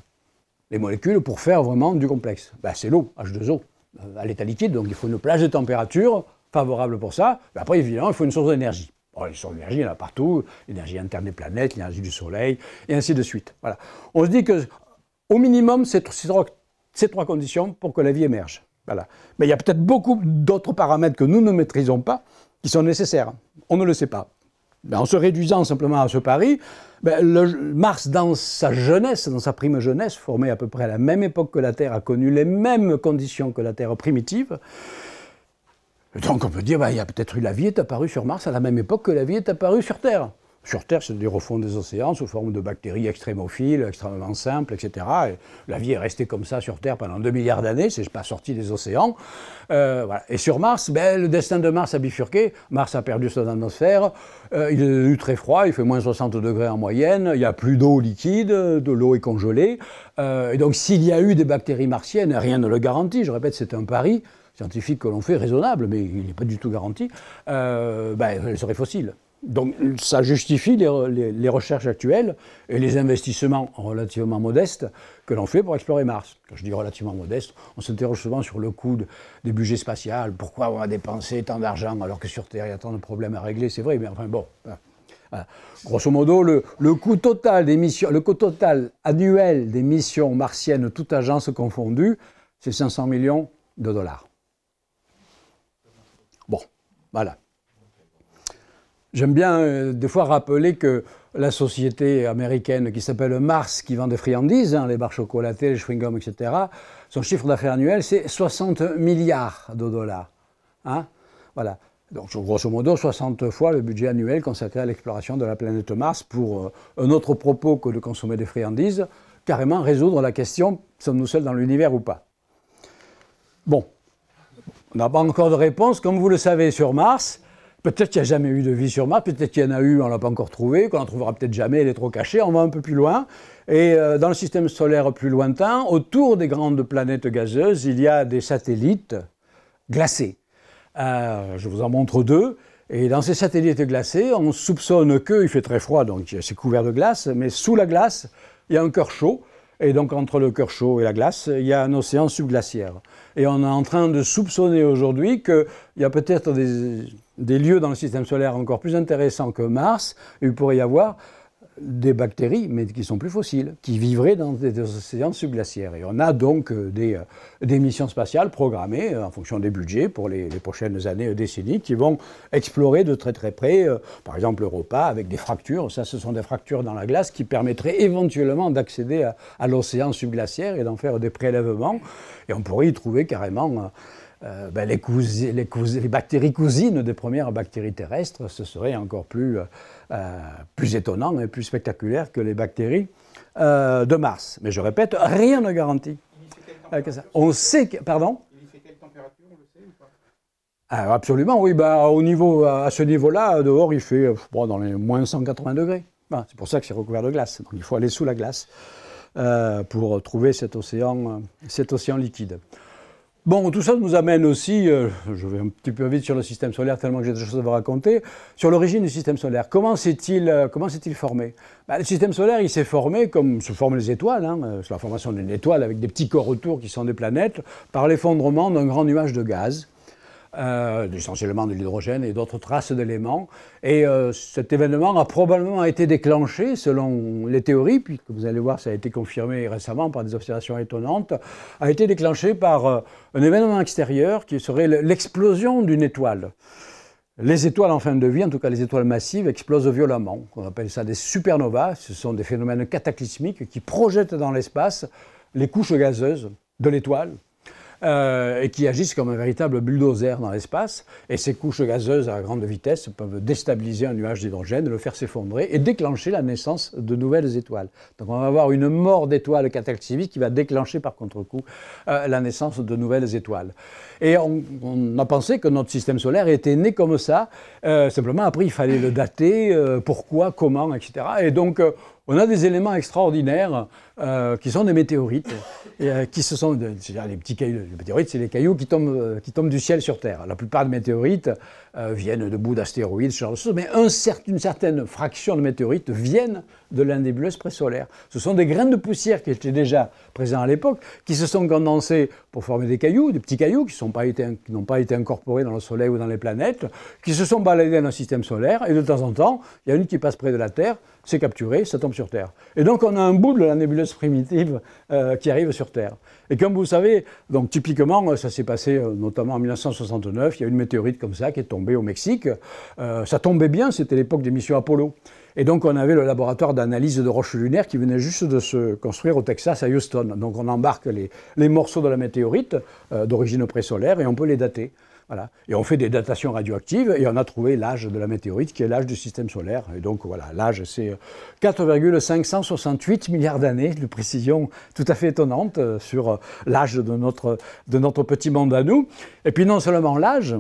les molécules pour faire vraiment du complexe ben, C'est l'eau, H2O, euh, à l'état liquide, donc il faut une plage de température favorable pour ça. après, évidemment, il faut une source d'énergie. Bon, les sources d'énergie, il y en a partout, l'énergie interne des planètes, l'énergie du soleil, et ainsi de suite. Voilà. On se dit que au minimum, ces trois, ces trois conditions pour que la vie émerge. Voilà. Mais il y a peut-être beaucoup d'autres paramètres que nous ne maîtrisons pas qui sont nécessaires. On ne le sait pas. Ben, en se réduisant simplement à ce pari, ben, Mars, dans sa jeunesse, dans sa prime jeunesse, formée à peu près à la même époque que la Terre, a connu les mêmes conditions que la Terre primitive. Donc on peut dire, ben, il y a peut-être eu la vie est apparue sur Mars à la même époque que la vie est apparue sur Terre. Sur Terre, c'est au fond des océans sous forme de bactéries extrémophiles, extrêmement simples, etc. la vie est restée comme ça sur Terre pendant 2 milliards d'années, c'est pas sorti des océans. Euh, et sur Mars, ben, le destin de Mars a bifurqué. Mars a perdu son atmosphère, euh, il a eu très froid, il fait moins 60 degrés en moyenne, il n'y a plus d'eau liquide, de l'eau est congelée. Euh, et donc s'il y a eu des bactéries martiennes, rien ne le garantit, je répète, c'est un pari scientifique que l'on fait, raisonnable, mais il n'est pas du tout garanti, ben, elles seraient fossiles. Donc ça justifie les, recherches actuelles et les investissements relativement modestes que l'on fait pour explorer Mars. Quand je dis relativement modeste, on s'interroge souvent sur le coût des budgets spatials, pourquoi on a dépensé tant d'argent alors que sur Terre il y a tant de problèmes à régler, c'est vrai, mais enfin bon. Grosso modo, le, coût total le coût total annuel des missions martiennes, toutes agences confondues, c'est 500 millions de dollars. Bon, voilà. J'aime bien euh, des fois rappeler que la société américaine qui s'appelle Mars, qui vend des friandises, hein, les barres chocolatées, les chewing-gums, etc., son chiffre d'affaires annuel, c'est 60 milliards de dollars. Hein. voilà. Donc, grosso modo, 60 fois le budget annuel consacré à l'exploration de la planète Mars pour euh, un autre propos que de consommer des friandises, carrément résoudre la question sommes-nous seuls dans l'univers ou pas Bon, on n'a pas encore de réponse. Comme vous le savez, sur Mars, Peut-être qu'il n'y a jamais eu de vie sur Mars, peut-être qu'il y en a eu, on ne l'a pas encore trouvé, qu'on n'en trouvera peut-être jamais, elle est trop cachée, on va un peu plus loin. Et euh, dans le système solaire plus lointain, autour des grandes planètes gazeuses, il y a des satellites glacés. Euh, je vous en montre deux. Et dans ces satellites glacés, on soupçonne qu'il fait très froid, donc c'est couvert de glace, mais sous la glace, il y a un cœur chaud. Et donc entre le cœur chaud et la glace, il y a un océan subglaciaire. Et on est en train de soupçonner aujourd'hui qu'il y a peut-être des des lieux dans le système solaire encore plus intéressants que Mars, il pourrait y avoir des bactéries, mais qui sont plus fossiles, qui vivraient dans des, océans subglaciaires. Et on a donc euh, euh, des, missions spatiales programmées euh, en fonction des budgets pour les, prochaines années, décennies, qui vont explorer de très très près, par exemple Europa avec des fractures. Ça, ce sont des fractures dans la glace qui permettraient éventuellement d'accéder à, l'océan subglaciaire et d'en faire des prélèvements. Et on pourrait y trouver carrément... Euh, ben, les, bactéries cousines des premières bactéries terrestres, ce serait encore plus, euh, euh, étonnant et plus spectaculaire que les bactéries de Mars. Mais je répète, rien ne garantit. Que température, On sait que. Pardon absolument, oui. Bah, au niveau, à ce niveau-là, dehors, il fait dans les moins 180 degrés. c'est pour ça que c'est recouvert de glace. Donc il faut aller sous la glace pour trouver cet océan, cet océan liquide. Bon, tout ça nous amène aussi, euh, je vais un petit peu vite sur le système solaire tellement que j'ai des choses à vous raconter, sur l'origine du système solaire. Comment s'est-il euh, formé bah, Le système solaire, il s'est formé comme se forment les étoiles, c'est hein, euh, la formation d'une étoile avec des petits corps autour qui sont des planètes, par l'effondrement d'un grand nuage de gaz euh, essentiellement de l'hydrogène et d'autres traces d'éléments. Et euh, cet événement a probablement été déclenché, selon les théories, puisque vous allez voir, ça a été confirmé récemment par des observations étonnantes, a été déclenché par euh, un événement extérieur qui serait l'explosion d'une étoile. Les étoiles en fin de vie, en tout cas les étoiles massives, explosent violemment. On appelle ça des supernovas. Ce sont des phénomènes cataclysmiques qui projettent dans l'espace les couches gazeuses de l'étoile, euh, et qui agissent comme un véritable bulldozer dans l'espace. Et ces couches gazeuses à grande vitesse peuvent déstabiliser un nuage d'hydrogène, le faire s'effondrer et déclencher la naissance de nouvelles étoiles. Donc on va avoir une mort d'étoiles cataclysmique qui va déclencher par contre-coup euh, la naissance de nouvelles étoiles. Et on, a pensé que notre système solaire était né comme ça. Euh, simplement, après, il fallait le dater, pourquoi, comment, etc. Et donc, on a des éléments extraordinaires euh, qui sont des météorites, et, euh, qui se sont, les petits cailloux, les météorites, c'est les cailloux qui tombent, euh, qui tombent du ciel sur Terre. La plupart des météorites, euh, viennent de bouts d'astéroïdes, ce genre de mais une certaine fraction de météorites viennent de la nébuleuse présolaire. Ce sont des grains de poussière qui étaient déjà présents à l'époque, qui se sont condensés pour former des cailloux, des petits cailloux qui n'ont pas, été incorporés dans le Soleil ou dans les planètes, qui se sont baladés dans le système solaire, et de temps en temps, il y a une qui passe près de la Terre, c'est capturée, ça tombe sur Terre. Et donc on a un bout de la nébuleuse primitive euh, qui arrive sur Terre. Et comme vous savez, donc typiquement, euh, ça s'est passé notamment en 1969, il y a une météorite comme ça qui est tombée au Mexique. Euh, ça tombait bien, c'était l'époque des missions Apollo. Et donc on avait le laboratoire d'analyse de roches lunaires qui venait juste de se construire au Texas, à Houston. Donc on embarque les, morceaux de la météorite d'origine euh, d'origine présolaire et on peut les dater. Et on fait des datations radioactives et on a trouvé l'âge de la météorite qui est l'âge du système solaire. Et donc voilà, l'âge c'est 4,568 euh, milliards d'années, une précision tout à fait étonnante euh, sur euh, l'âge de notre, petit monde à nous. Et puis non seulement l'âge,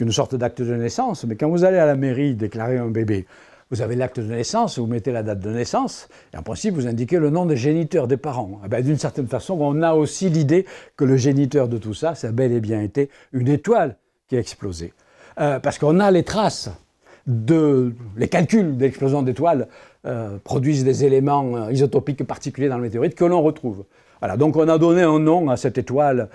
une sorte d'acte de naissance, mais quand vous allez à la mairie déclarer un bébé, vous avez l'acte de naissance, vous mettez la date de naissance, et en principe, vous indiquez le nom des géniteurs, des parents. Eh ben, d'une certaine façon, on a aussi l'idée que le géniteur de tout ça, ça a bel et bien été une étoile, qui a explosé. Euh, parce qu'on a les traces de. Les calculs d'explosion d'étoiles euh, produisent des éléments euh, isotopiques particuliers dans le météorite que l'on retrouve. Voilà, donc on a donné un nom à cette étoile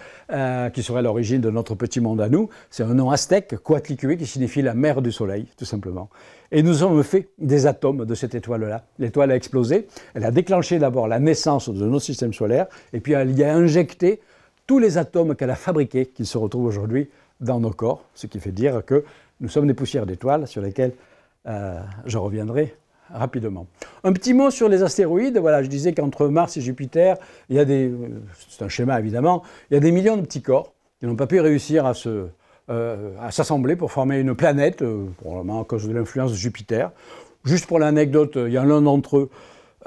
qui serait l'origine de notre petit monde à nous. C'est un nom aztèque, Coatlicue, qui signifie la mer du soleil, tout simplement. Et nous avons fait des atomes de cette étoile-là. L'étoile a explosé, elle a déclenché d'abord la naissance de notre système solaire, et puis elle y a injecté tous les atomes qu'elle a fabriqués, qui se retrouvent aujourd'hui dans nos corps, ce qui fait dire que nous sommes des poussières d'étoiles sur lesquelles euh, je reviendrai rapidement. Un petit mot sur les astéroïdes. Voilà, je disais qu'entre Mars et Jupiter, il y a des, euh, c'est un schéma évidemment, il y a des millions de petits corps qui n'ont pas pu réussir à se, euh, à s'assembler pour former une planète, probablement à cause de l'influence de Jupiter. Juste pour l'anecdote, il y en a un d'entre eux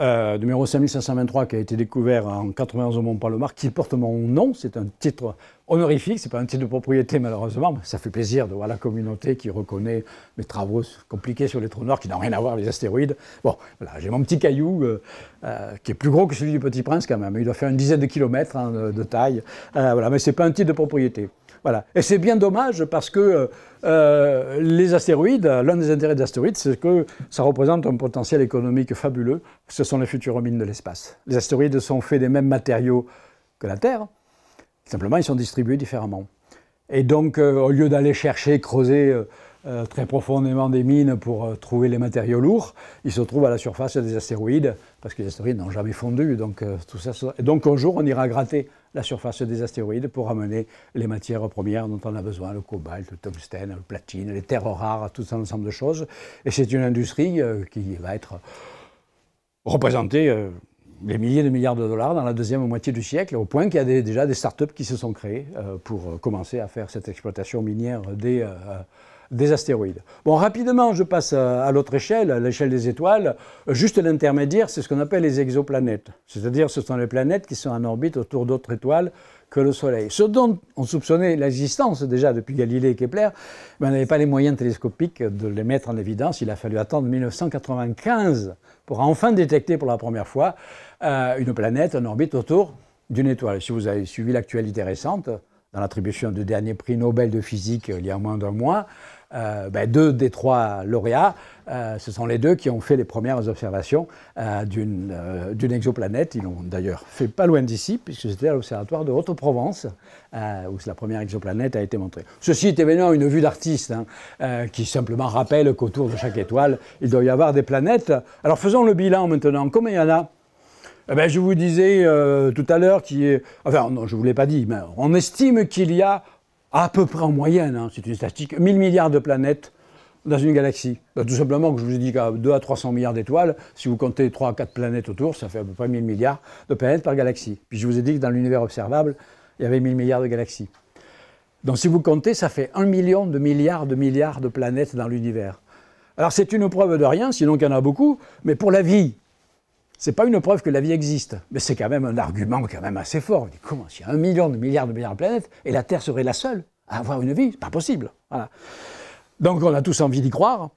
euh, numéro 5523 qui a été découvert en 91 au Mont-Palomar, qui porte mon nom. C'est un titre honorifique, c'est pas un titre de propriété malheureusement, ça fait plaisir de voir la communauté qui reconnaît mes travaux compliqués sur les trous noirs qui n'ont rien à voir avec les astéroïdes. Bon, voilà, j'ai mon petit caillou euh, euh, qui est plus gros que celui du Petit Prince quand même. Il doit faire une dizaine de kilomètres hein, de, de, taille. voilà, mais c'est pas un titre de propriété. Voilà. Et c'est bien dommage parce que euh, euh, les astéroïdes, l'un des intérêts des astéroïdes, c'est que ça représente un potentiel économique fabuleux. Ce sont les futures mines de l'espace. Les astéroïdes sont faits des mêmes matériaux que la Terre. Simplement, ils sont distribués différemment. Et donc, euh, au lieu d'aller chercher, creuser très profondément des mines pour trouver les matériaux lourds, ils se trouvent à la surface des astéroïdes, parce que les astéroïdes n'ont jamais fondu. Donc, tout ça, et donc, un jour, on ira gratter la surface des astéroïdes pour ramener les matières premières dont on a besoin, le cobalt, le tungstène, le platine, les terres rares, tout un ensemble de choses. Et c'est une industrie euh, qui va être représentée euh, des milliers de milliards de dollars dans la deuxième moitié du siècle, au point qu'il y a déjà des start-up qui se sont créées euh, pour commencer à faire cette exploitation minière des, des astéroïdes. Bon, rapidement, je passe à, l'autre échelle, à l'échelle des étoiles. Juste l'intermédiaire, c'est ce qu'on appelle les exoplanètes. C'est-à-dire, ce sont les planètes qui sont en orbite autour d'autres étoiles que le Soleil. Ce dont on soupçonnait l'existence déjà depuis Galilée et Kepler, mais on n'avait pas les moyens télescopiques de les mettre en évidence. Il a fallu attendre 1995 pour enfin détecter pour la première fois euh, une planète en orbite autour d'une étoile. Si vous avez suivi l'actualité récente, dans l'attribution du dernier prix Nobel de physique euh, il y a moins d'un mois, euh, ben, deux des trois lauréats, euh, ce sont les deux qui ont fait les premières observations euh, d'une exoplanète. Ils l'ont d'ailleurs fait pas loin d'ici, puisque c'était à l'observatoire de Haute-Provence, où la première exoplanète a été montrée. Ceci est évidemment une vue d'artiste, hein, qui simplement rappelle qu'autour de chaque étoile, il doit y avoir des planètes. Alors faisons le bilan maintenant. Combien il y en a eh ben, je vous disais tout à l'heure, qui a... enfin non, je ne vous l'ai pas dit, mais on estime qu'il y a à peu près en moyenne, hein, c'est une statistique, 1000 milliards de planètes dans une galaxie. Bah, tout simplement, que je vous ai dit qu'à 2 à 300 milliards d'étoiles, si vous comptez 3 à 4 planètes autour, ça fait à peu près 1000 milliards de planètes par galaxie. Puis je vous ai dit que dans l'univers observable, il y avait 1000 milliards de galaxies. Donc si vous comptez, ça fait 1 million de milliards de milliards de planètes dans l'univers. Alors c'est une preuve de rien, sinon qu'il y en a beaucoup, mais pour la vie, n'est pas une preuve que la vie existe, mais c'est quand même un argument quand même assez fort. comment s'il y a un million de milliards de milliards de planètes et la Terre serait la seule à avoir une vie, c'est pas possible. Donc on a tous envie d'y croire.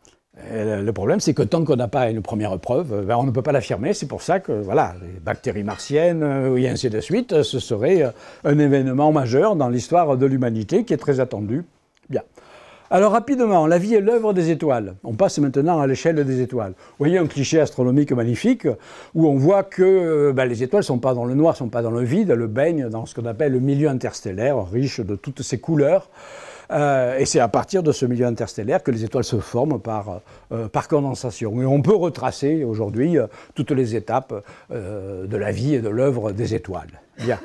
le problème, c'est que tant qu'on n'a pas une première preuve, euh, ben, on ne peut pas l'affirmer. C'est pour ça que voilà, les bactéries martiennes et euh, ainsi de suite, euh, ce serait un événement majeur dans l'histoire de l'humanité qui est très attendu. Bien. Alors rapidement, la vie est l'œuvre des étoiles. On passe maintenant à l'échelle des étoiles. Vous voyez un cliché astronomique magnifique où on voit que euh, ben, les étoiles ne sont pas dans le noir, ne sont pas dans le vide, elles baignent dans ce qu'on appelle le milieu interstellaire, riche de toutes ces couleurs. Euh, et c'est à partir de ce milieu interstellaire que les étoiles se forment par, euh, par condensation. Et on peut retracer aujourd'hui toutes les étapes de la vie et de l'œuvre des étoiles. Bien.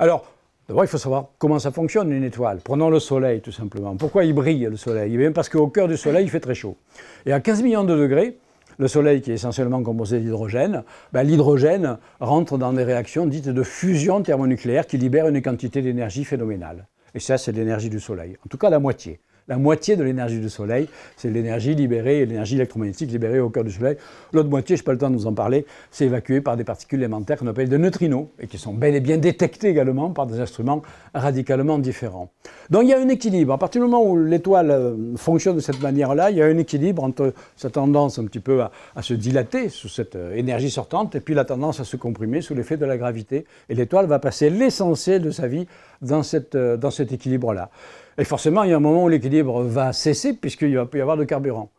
Alors, D'abord, il faut savoir comment ça fonctionne une étoile. Prenons le Soleil tout simplement. Pourquoi il brille le Soleil eh parce qu'au cœur du Soleil, il fait très chaud. Et à 15 millions de degrés, le Soleil, qui est essentiellement composé d'hydrogène, ben, l'hydrogène rentre dans des réactions dites de fusion thermonucléaire qui libèrent une quantité d'énergie phénoménale. Et ça, c'est l'énergie du Soleil, en tout cas la moitié. La moitié de l'énergie du Soleil, c'est l'énergie libérée, l'énergie électromagnétique libérée au cœur du Soleil. L'autre moitié, je n'ai pas le temps de nous en parler, c'est évacuée par des particules élémentaires qu'on appelle des neutrinos, et qui sont bel et bien détectées également par des instruments radicalement différents. Donc il y a un équilibre. À partir du moment où l'étoile euh, fonctionne de cette manière-là, il y a un équilibre entre sa tendance un petit peu à, se dilater sous cette euh, énergie sortante, et puis la tendance à se comprimer sous l'effet de la gravité. Et l'étoile va passer l'essentiel de sa vie dans euh, cet équilibre-là. Et forcément, il y a un moment où l'équilibre va cesser puisqu'il va y avoir de carburant.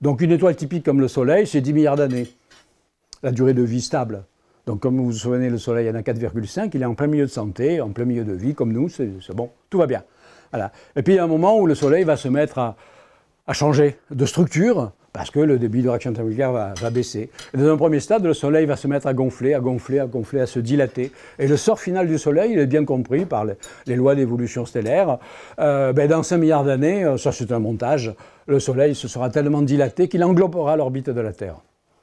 Donc une étoile typique comme le Soleil, c'est 10 milliards d'années. La durée de vie stable. Donc comme vous vous souvenez, le Soleil en a 4,5, il est en plein milieu de santé, en plein milieu de vie, comme nous, c'est bon, tout va bien. Voilà. Et puis il y a un moment où le Soleil va se mettre à changer de structure, parce que le débit de réaction thermique va, baisser. dans un premier stade, le Soleil va se mettre à gonfler, à gonfler, à gonfler, à se dilater. Et le sort final du Soleil, il est bien compris par les, lois d'évolution stellaire. Euh, ben, dans 5 milliards d'années, euh, ça c'est un montage, le Soleil se sera tellement dilaté qu'il englobera l'orbite de la Terre.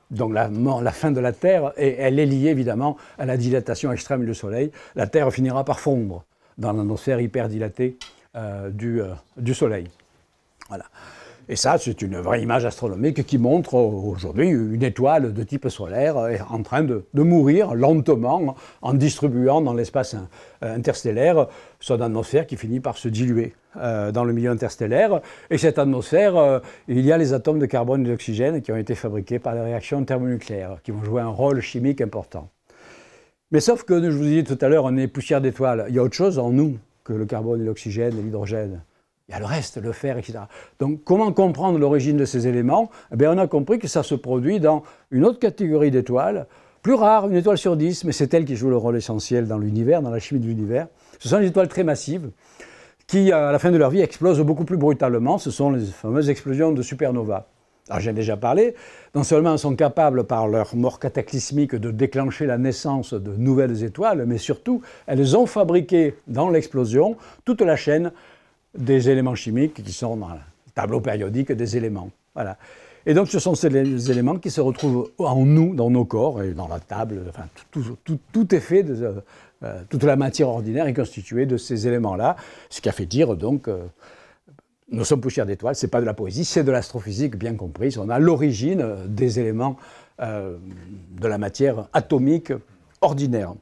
Donc la, fin de la Terre, et elle est liée évidemment à la dilatation extrême du Soleil. La Terre finira par fondre dans l'atmosphère hyper dilatée euh, du, du Soleil. Voilà. Et ça, c'est une vraie image astronomique qui montre euh, aujourd'hui une étoile de type solaire en train de, mourir lentement en distribuant dans l'espace euh, interstellaire son atmosphère qui finit par se diluer euh, dans le milieu interstellaire. Et cette atmosphère, il y a les atomes de carbone et d'oxygène qui ont été fabriqués par les réactions thermonucléaires, qui vont jouer un rôle chimique important. Mais sauf que, je vous ai tout à l'heure, on est poussière d'étoiles. Il y a autre chose en nous que le carbone et l'oxygène et l'hydrogène. Il y a le reste, le fer, etc. Donc comment comprendre l'origine de ces éléments eh On a compris que ça se produit dans une autre catégorie d'étoiles, plus rare, une étoile sur dix, mais c'est elle qui joue le rôle essentiel dans l'univers, dans la chimie de l'univers. Ce sont des étoiles très massives qui, euh, à la fin de leur vie, explosent beaucoup plus brutalement. Ce sont les fameuses explosions de supernova. Alors ah, j'ai déjà parlé, non seulement elles sont capables par leur mort cataclysmique de déclencher la naissance de nouvelles étoiles, mais surtout elles ont fabriqué dans l'explosion toute la chaîne des éléments chimiques qui sont dans le tableau périodique des éléments. Voilà. Et donc ce sont ces éléments qui se retrouvent en nous, dans nos corps et dans la table. Enfin, tout, tout, est fait, euh, toute la matière ordinaire est constituée de ces éléments-là, ce qui a fait dire donc euh, nous sommes poussière d'étoiles, n'est pas de la poésie, c'est de l'astrophysique bien comprise. On a l'origine des éléments euh, de la matière atomique ordinaire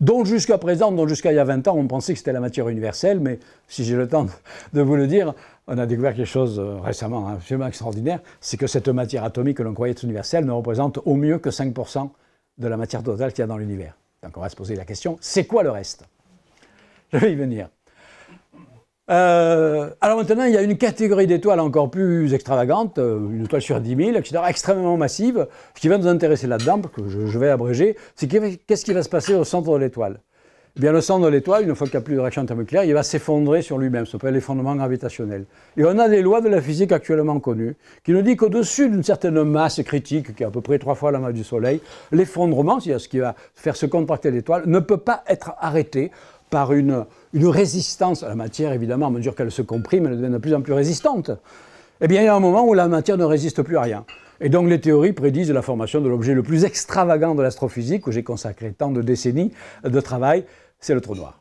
dont jusqu'à présent, dont jusqu'à il y a 20 ans, on pensait que c'était la matière universelle, mais si j'ai le temps de vous le dire, on a découvert quelque chose euh, récemment hein, absolument extraordinaire, c'est que cette matière atomique que l'on croyait universelle ne représente au mieux que 5% de la matière totale qu'il y a dans l'univers. Donc on va se poser la question, c'est quoi le reste Je vais y venir. Euh, alors maintenant, il y a une catégorie d'étoiles encore plus extravagante, euh, une étoile sur 10 000, etc., extrêmement massive. Ce qui va nous intéresser là-dedans, que je, vais abréger, c'est qu'est-ce qui va se passer au centre de l'étoile eh bien, le centre de l'étoile, une fois qu'il n'y a plus de réaction thermonucléaire, il va s'effondrer sur lui-même, ce qu'on appelle l'effondrement gravitationnel. Et on a des lois de la physique actuellement connues qui nous disent qu'au-dessus d'une certaine masse critique, qui est à peu près trois fois la masse du Soleil, l'effondrement, c'est-à-dire ce qui va faire se contracter l'étoile, ne peut pas être arrêté par une, résistance à la matière, évidemment, à mesure qu'elle se comprime, elle devient de plus en plus résistante. Eh bien, il y a un moment où la matière ne résiste plus à rien. Et donc les théories prédisent la formation de l'objet le plus extravagant de l'astrophysique, où j'ai consacré tant de décennies de travail, c'est le trou noir.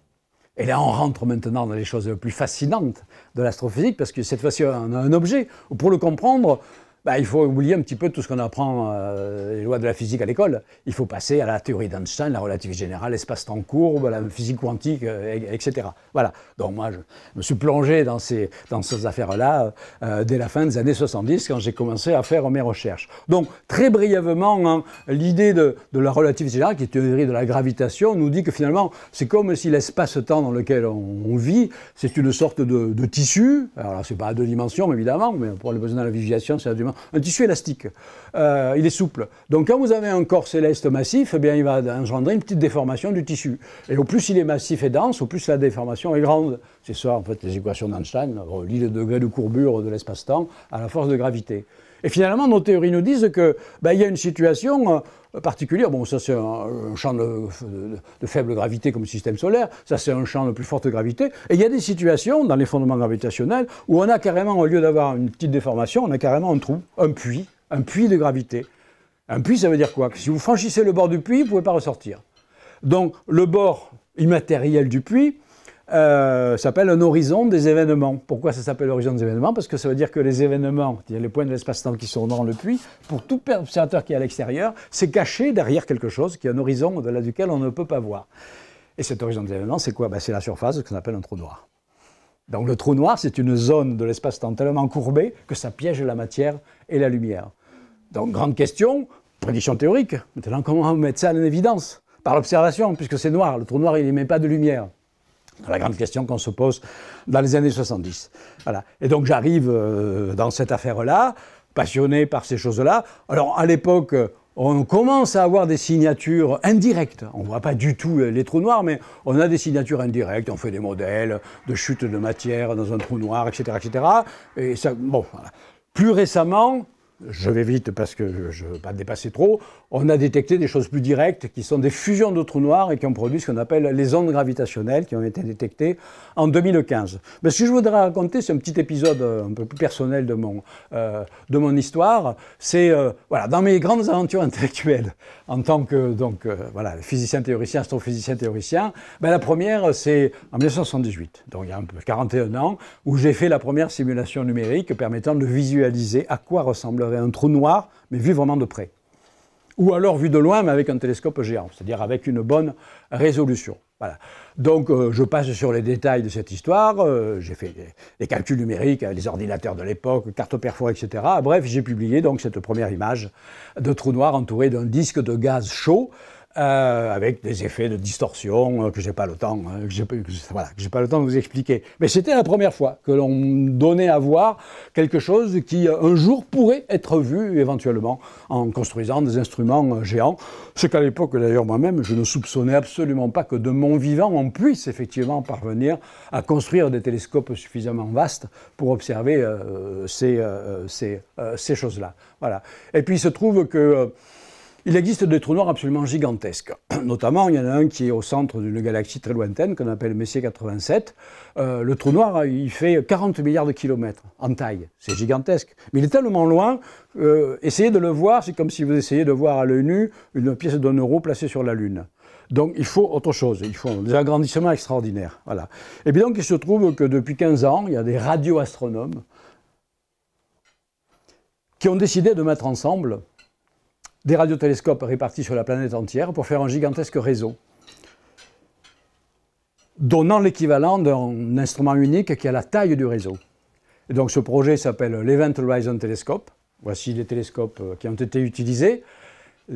Et là, on rentre maintenant dans les choses les plus fascinantes de l'astrophysique, parce que cette fois-ci, on a un objet, pour le comprendre, bah, il faut oublier un petit peu tout ce qu'on apprend, euh, les lois de la physique à l'école. Il faut passer à la théorie d'Einstein, la relativité générale, l'espace-temps courbe, la physique quantique, euh, etc. Voilà. Donc moi, je me suis plongé dans ces, dans ces affaires-là euh, dès la fin des années 70, quand j'ai commencé à faire mes recherches. Donc, très brièvement, hein, l'idée de, la relativité générale, qui est une théorie de la gravitation, nous dit que finalement, c'est comme si l'espace-temps dans lequel on, vit, c'est une sorte de, tissu. Alors là, c'est pas à deux dimensions, évidemment, mais pour les besoins de la visualisation, c'est à deux dimensions un tissu élastique. Euh, il est souple. Donc quand vous avez un corps céleste massif, eh bien, il va engendrer une petite déformation du tissu. Et au plus il est massif et dense, au plus la déformation est grande. C'est ça, en fait, les équations d'Einstein relient euh, le degré de courbure de l'espace-temps à la force de gravité. Et finalement, nos théories nous disent que ben, y a une situation euh, particulière. Bon, ça c'est un, champ de, faible gravité comme système solaire, ça c'est un champ de plus forte gravité. Et il y a des situations dans les fondements gravitationnels où on a carrément, au lieu d'avoir une petite déformation, on a carrément un trou, un puits, un puits de gravité. Un puits, ça veut dire quoi Si vous franchissez le bord du puits, vous ne pouvez pas ressortir. Donc le bord immatériel du puits, euh, s'appelle un horizon des événements. Pourquoi ça s'appelle horizon des événements Parce que ça veut dire que les événements, il y a les points de l'espace-temps qui sont dans le puits, pour tout observateur qui est à l'extérieur, c'est caché derrière quelque chose qui est un horizon au-delà duquel on ne peut pas voir. Et cet horizon des événements, c'est quoi ben, C'est la surface de ce qu'on appelle un trou noir. Donc le trou noir, c'est une zone de l'espace-temps tellement courbée que ça piège la matière et la lumière. Donc grande question, prédiction théorique. Maintenant, comment mettre ça en évidence Par l'observation, puisque c'est noir. Le trou noir, il met pas de lumière la grande question qu'on se pose dans les années 70. Voilà. Et donc j'arrive euh, dans cette affaire-là, passionné par ces choses-là. Alors à l'époque, on commence à avoir des signatures indirectes. On ne voit pas du tout les trous noirs, mais on a des signatures indirectes. On fait des modèles de chute de matière dans un trou noir, etc. etc. Et ça, bon, Plus récemment, je vais vite parce que je ne veux pas dépasser trop, on a détecté des choses plus directes qui sont des fusions de trous noirs et qui ont produit ce qu'on appelle les ondes gravitationnelles qui ont été détectées en 2015. Mais ce que je voudrais raconter, c'est un petit épisode euh, un peu plus personnel de mon, euh, de mon histoire. C'est, euh, voilà, dans mes grandes aventures intellectuelles en tant que donc, voilà, physicien théoricien, astrophysicien théoricien, ben, la première, c'est en 1978, donc il y a un peu 41 ans, où j'ai fait la première simulation numérique permettant de visualiser à quoi ressemblerait un trou noir, mais vu vraiment de près ou alors vu de loin, mais avec un télescope géant, c'est-à-dire avec une bonne résolution. Voilà. Donc euh, je passe sur les détails de cette histoire, euh, j'ai fait des, calculs numériques euh, les ordinateurs de l'époque, cartes perforées, etc. Bref, j'ai publié donc cette première image de trou noir entouré d'un disque de gaz chaud euh, avec des effets de distorsion euh, que j'ai pas le temps, hein, que j'ai pas le temps de vous expliquer. Mais c'était la première fois que l'on donnait à voir quelque chose qui euh, un jour pourrait être vu éventuellement en construisant des instruments géants. Ce qu'à l'époque d'ailleurs moi-même je ne soupçonnais absolument pas que de mon vivant on puisse effectivement parvenir à construire des télescopes suffisamment vastes pour observer ces, ces, ces choses-là. Voilà. Et puis il se trouve que il existe des trous noirs absolument gigantesques. Notamment, il y en a un qui est au centre d'une galaxie très lointaine qu'on appelle Messier 87. Euh, le trou noir, il fait 40 milliards de kilomètres en taille. C'est gigantesque. Mais il est tellement loin, euh, essayez de le voir, c'est comme si vous essayez de voir à l'œil nu une pièce d'un euro placée sur la Lune. Donc il faut autre chose, il faut des agrandissements extraordinaires. Voilà. Et bien donc il se trouve que depuis 15 ans, il y a des radioastronomes qui ont décidé de mettre ensemble des radiotélescopes répartis sur la planète entière pour faire un gigantesque réseau, donnant l'équivalent d'un instrument unique qui a la taille du réseau. Et donc ce projet s'appelle l'Event Horizon Telescope. Voici les télescopes euh, qui ont été utilisés.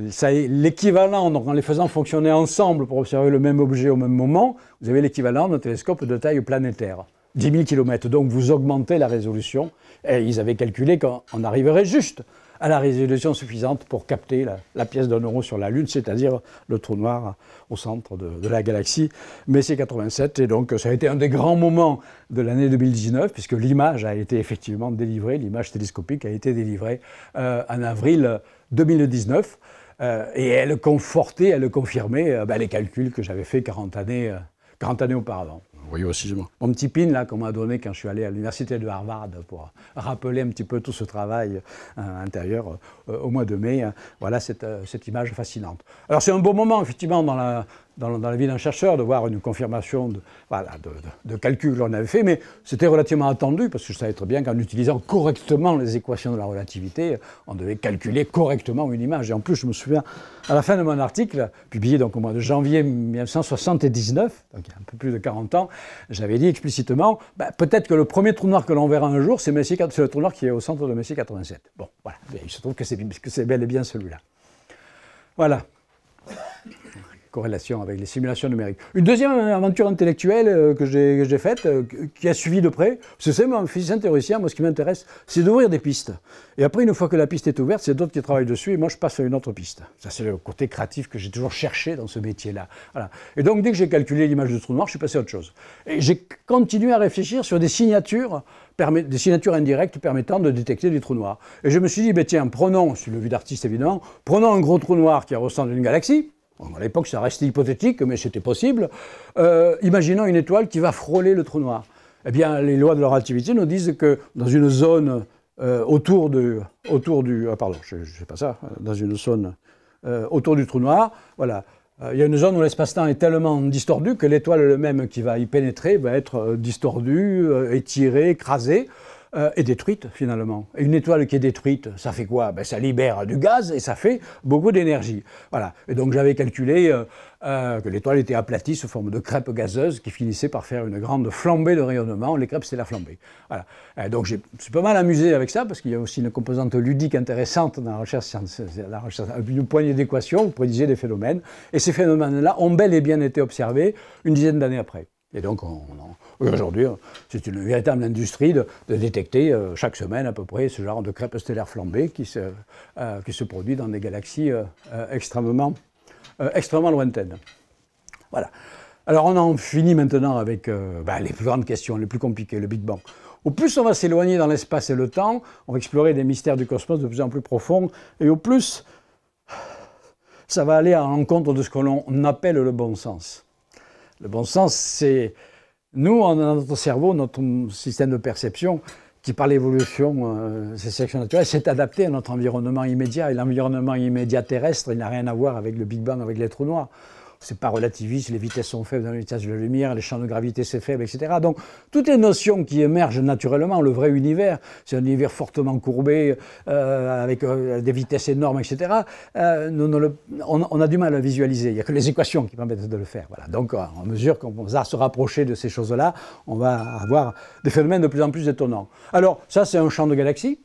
Ça est l'équivalent, donc en les faisant fonctionner ensemble pour observer le même objet au même moment, vous avez l'équivalent d'un télescope de taille planétaire, 10 000 km. Donc vous augmentez la résolution. Et ils avaient calculé qu'on arriverait juste à la résolution suffisante pour capter la, pièce d'un euro sur la Lune, c'est-à-dire le trou noir au centre de, la galaxie. Mais c'est 87, et donc ça a été un des grands moments de l'année 2019, puisque l'image a été effectivement délivrée, l'image télescopique a été délivrée euh, en avril 2019, euh, et elle confortait, elle confirmait euh, bah, les calculs que j'avais faits 40 années, 40 années auparavant. Mon petit pin là qu'on m'a donné quand je suis allé à l'université de Harvard pour rappeler un petit peu tout ce travail euh, intérieur euh, au mois de mai. Hein. voilà cette, euh, cette, image fascinante. Alors c'est un beau moment effectivement dans la, dans, la vie d'un chercheur de voir une confirmation de, voilà, de, l'on calcul avait fait, mais c'était relativement attendu, parce que je savais très bien qu'en utilisant correctement les équations de la relativité, on devait calculer correctement une image. Et en plus, je me souviens, à la fin de mon article, publié donc au mois de janvier 1979, donc il y a un peu plus de 40 ans, j'avais dit explicitement, bah, peut-être que le premier trou noir que l'on verra un jour, c'est le trou noir qui est au centre de Messier 87. Bon, voilà, il se trouve que c'est bel et bien celui-là. Voilà corrélation avec les simulations numériques. Une deuxième aventure intellectuelle euh, que j'ai faite, euh, qui a suivi de près, c'est mon physicien théoricien, moi ce qui m'intéresse, c'est d'ouvrir des pistes. Et après, une fois que la piste est ouverte, c'est d'autres qui travaillent dessus, et moi je passe à une autre piste. Ça, c'est le côté créatif que j'ai toujours cherché dans ce métier-là. Et donc, dès que j'ai calculé l'image de trou noir, je suis passé à autre chose. Et j'ai continué à réfléchir sur des signatures des signatures indirectes permettant de détecter des trous noirs. Et je me suis dit, ben tiens, prenons, sur le vue d'artiste évidemment, prenons un gros trou noir qui ressemble à une galaxie, à l'époque, ça restait hypothétique, mais c'était possible. Euh, imaginons une étoile qui va frôler le trou noir. Eh bien, les lois de la relativité nous disent que dans une zone euh, autour, du... Ah, pardon, je sais pas ça. Euh, dans une zone autour du trou noir, voilà. Il y a une zone où l'espace-temps est tellement distordu que l'étoile elle-même qui va y pénétrer va être distordue, étirée, écrasée. Euh, est détruite finalement. Et une étoile qui est détruite, ça fait quoi ben, Ça libère du gaz et ça fait beaucoup d'énergie. Voilà. Et donc j'avais calculé euh, euh, que l'étoile était aplatie sous forme de crêpe gazeuse qui finissait par faire une grande flambée de rayonnement. Les crêpes, c'est la flambée. Voilà. donc je suis pas mal amusé avec ça parce qu'il y a aussi une composante ludique intéressante dans la recherche, scientifique, une poignée d'équations, vous prédisez des phénomènes. Et ces phénomènes-là ont bel et bien été observés une dizaine d'années après. Et donc, aujourd'hui, euh, c'est une véritable industrie de, détecter euh, chaque semaine à peu près ce genre de crêpe stellaire flambée qui se, euh, produit dans des galaxies extrêmement, lointaines. Voilà. Alors, on en finit maintenant avec ben, les plus grandes questions, les plus compliquées, le Big Bang. Au plus on va s'éloigner dans l'espace et le temps, on va explorer des mystères du cosmos de plus en plus profonds, et au plus, ça va aller à l'encontre de ce que l'on appelle le bon sens. Le bon sens, c'est nous, on a dans notre cerveau, notre système de perception, qui par l'évolution, c'est euh, ces sélections naturelles, s'est adapté à notre environnement immédiat. Et l'environnement immédiat terrestre, il n'a rien à voir avec le Big Bang, avec les trous noirs c'est pas relativiste, les vitesses sont faibles dans les vitesse de la lumière, les champs de gravité c'est faible, etc. Donc toutes les notions qui émergent naturellement, le vrai univers, c'est un univers fortement courbé, euh, avec euh, des vitesses énormes, etc. Euh, on, a du mal à visualiser, il n'y a que les équations qui permettent de le faire. Voilà. Donc en mesure qu'on va se rapprocher de ces choses-là, on va avoir des phénomènes de plus en plus étonnants. Alors ça c'est un champ de galaxie.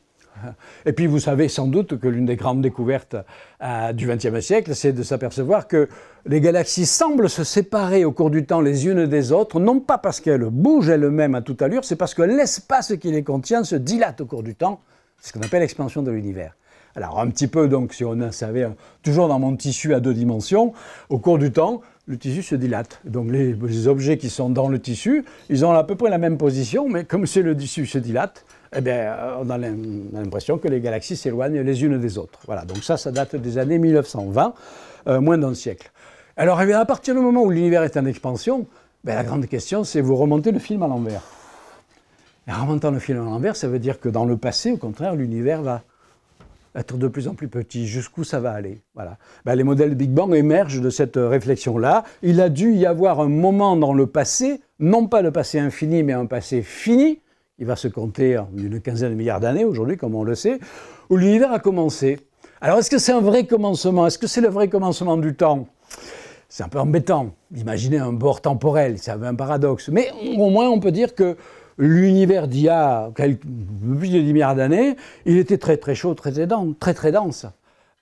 Et puis vous savez sans doute que l'une des grandes découvertes euh, du XXe siècle, c'est de s'apercevoir que les galaxies semblent se séparer au cours du temps les unes des autres, non pas parce qu'elles bougent elles-mêmes à toute allure, c'est parce que l'espace qui les contient se dilate au cours du temps, ce qu'on appelle l'expansion de l'univers. Alors un petit peu, donc si on en savait, euh, toujours dans mon tissu à deux dimensions, au cours du temps, le tissu se dilate. Donc les, objets qui sont dans le tissu, ils ont à peu près la même position, mais comme c'est le tissu se dilate, eh bien, euh, on a l'impression que les galaxies s'éloignent les unes des autres. Voilà, donc ça, ça date des années 1920, euh, moins d'un siècle. Alors, eh à partir du moment où l'univers est en expansion, ben, la grande question, c'est vous remontez le film à l'envers. Et remontant le film à l'envers, ça veut dire que dans le passé, au contraire, l'univers va être de plus en plus petit. Jusqu'où ça va aller Voilà. Ben, les modèles Big Bang émergent de cette euh, réflexion-là. Il a dû y avoir un moment dans le passé, non pas le passé infini, mais un passé fini, il va se compter une quinzaine de milliards d'années aujourd'hui, comme on le sait, où l'univers a commencé. Alors est-ce que c'est un vrai commencement Est-ce que c'est le vrai commencement du temps C'est un peu embêtant Imaginez un bord temporel, ça c'est un paradoxe. Mais au moins on peut dire que l'univers d'il y a quelques, plus de 10 milliards d'années, il était très très chaud, très dense. Très, très dense.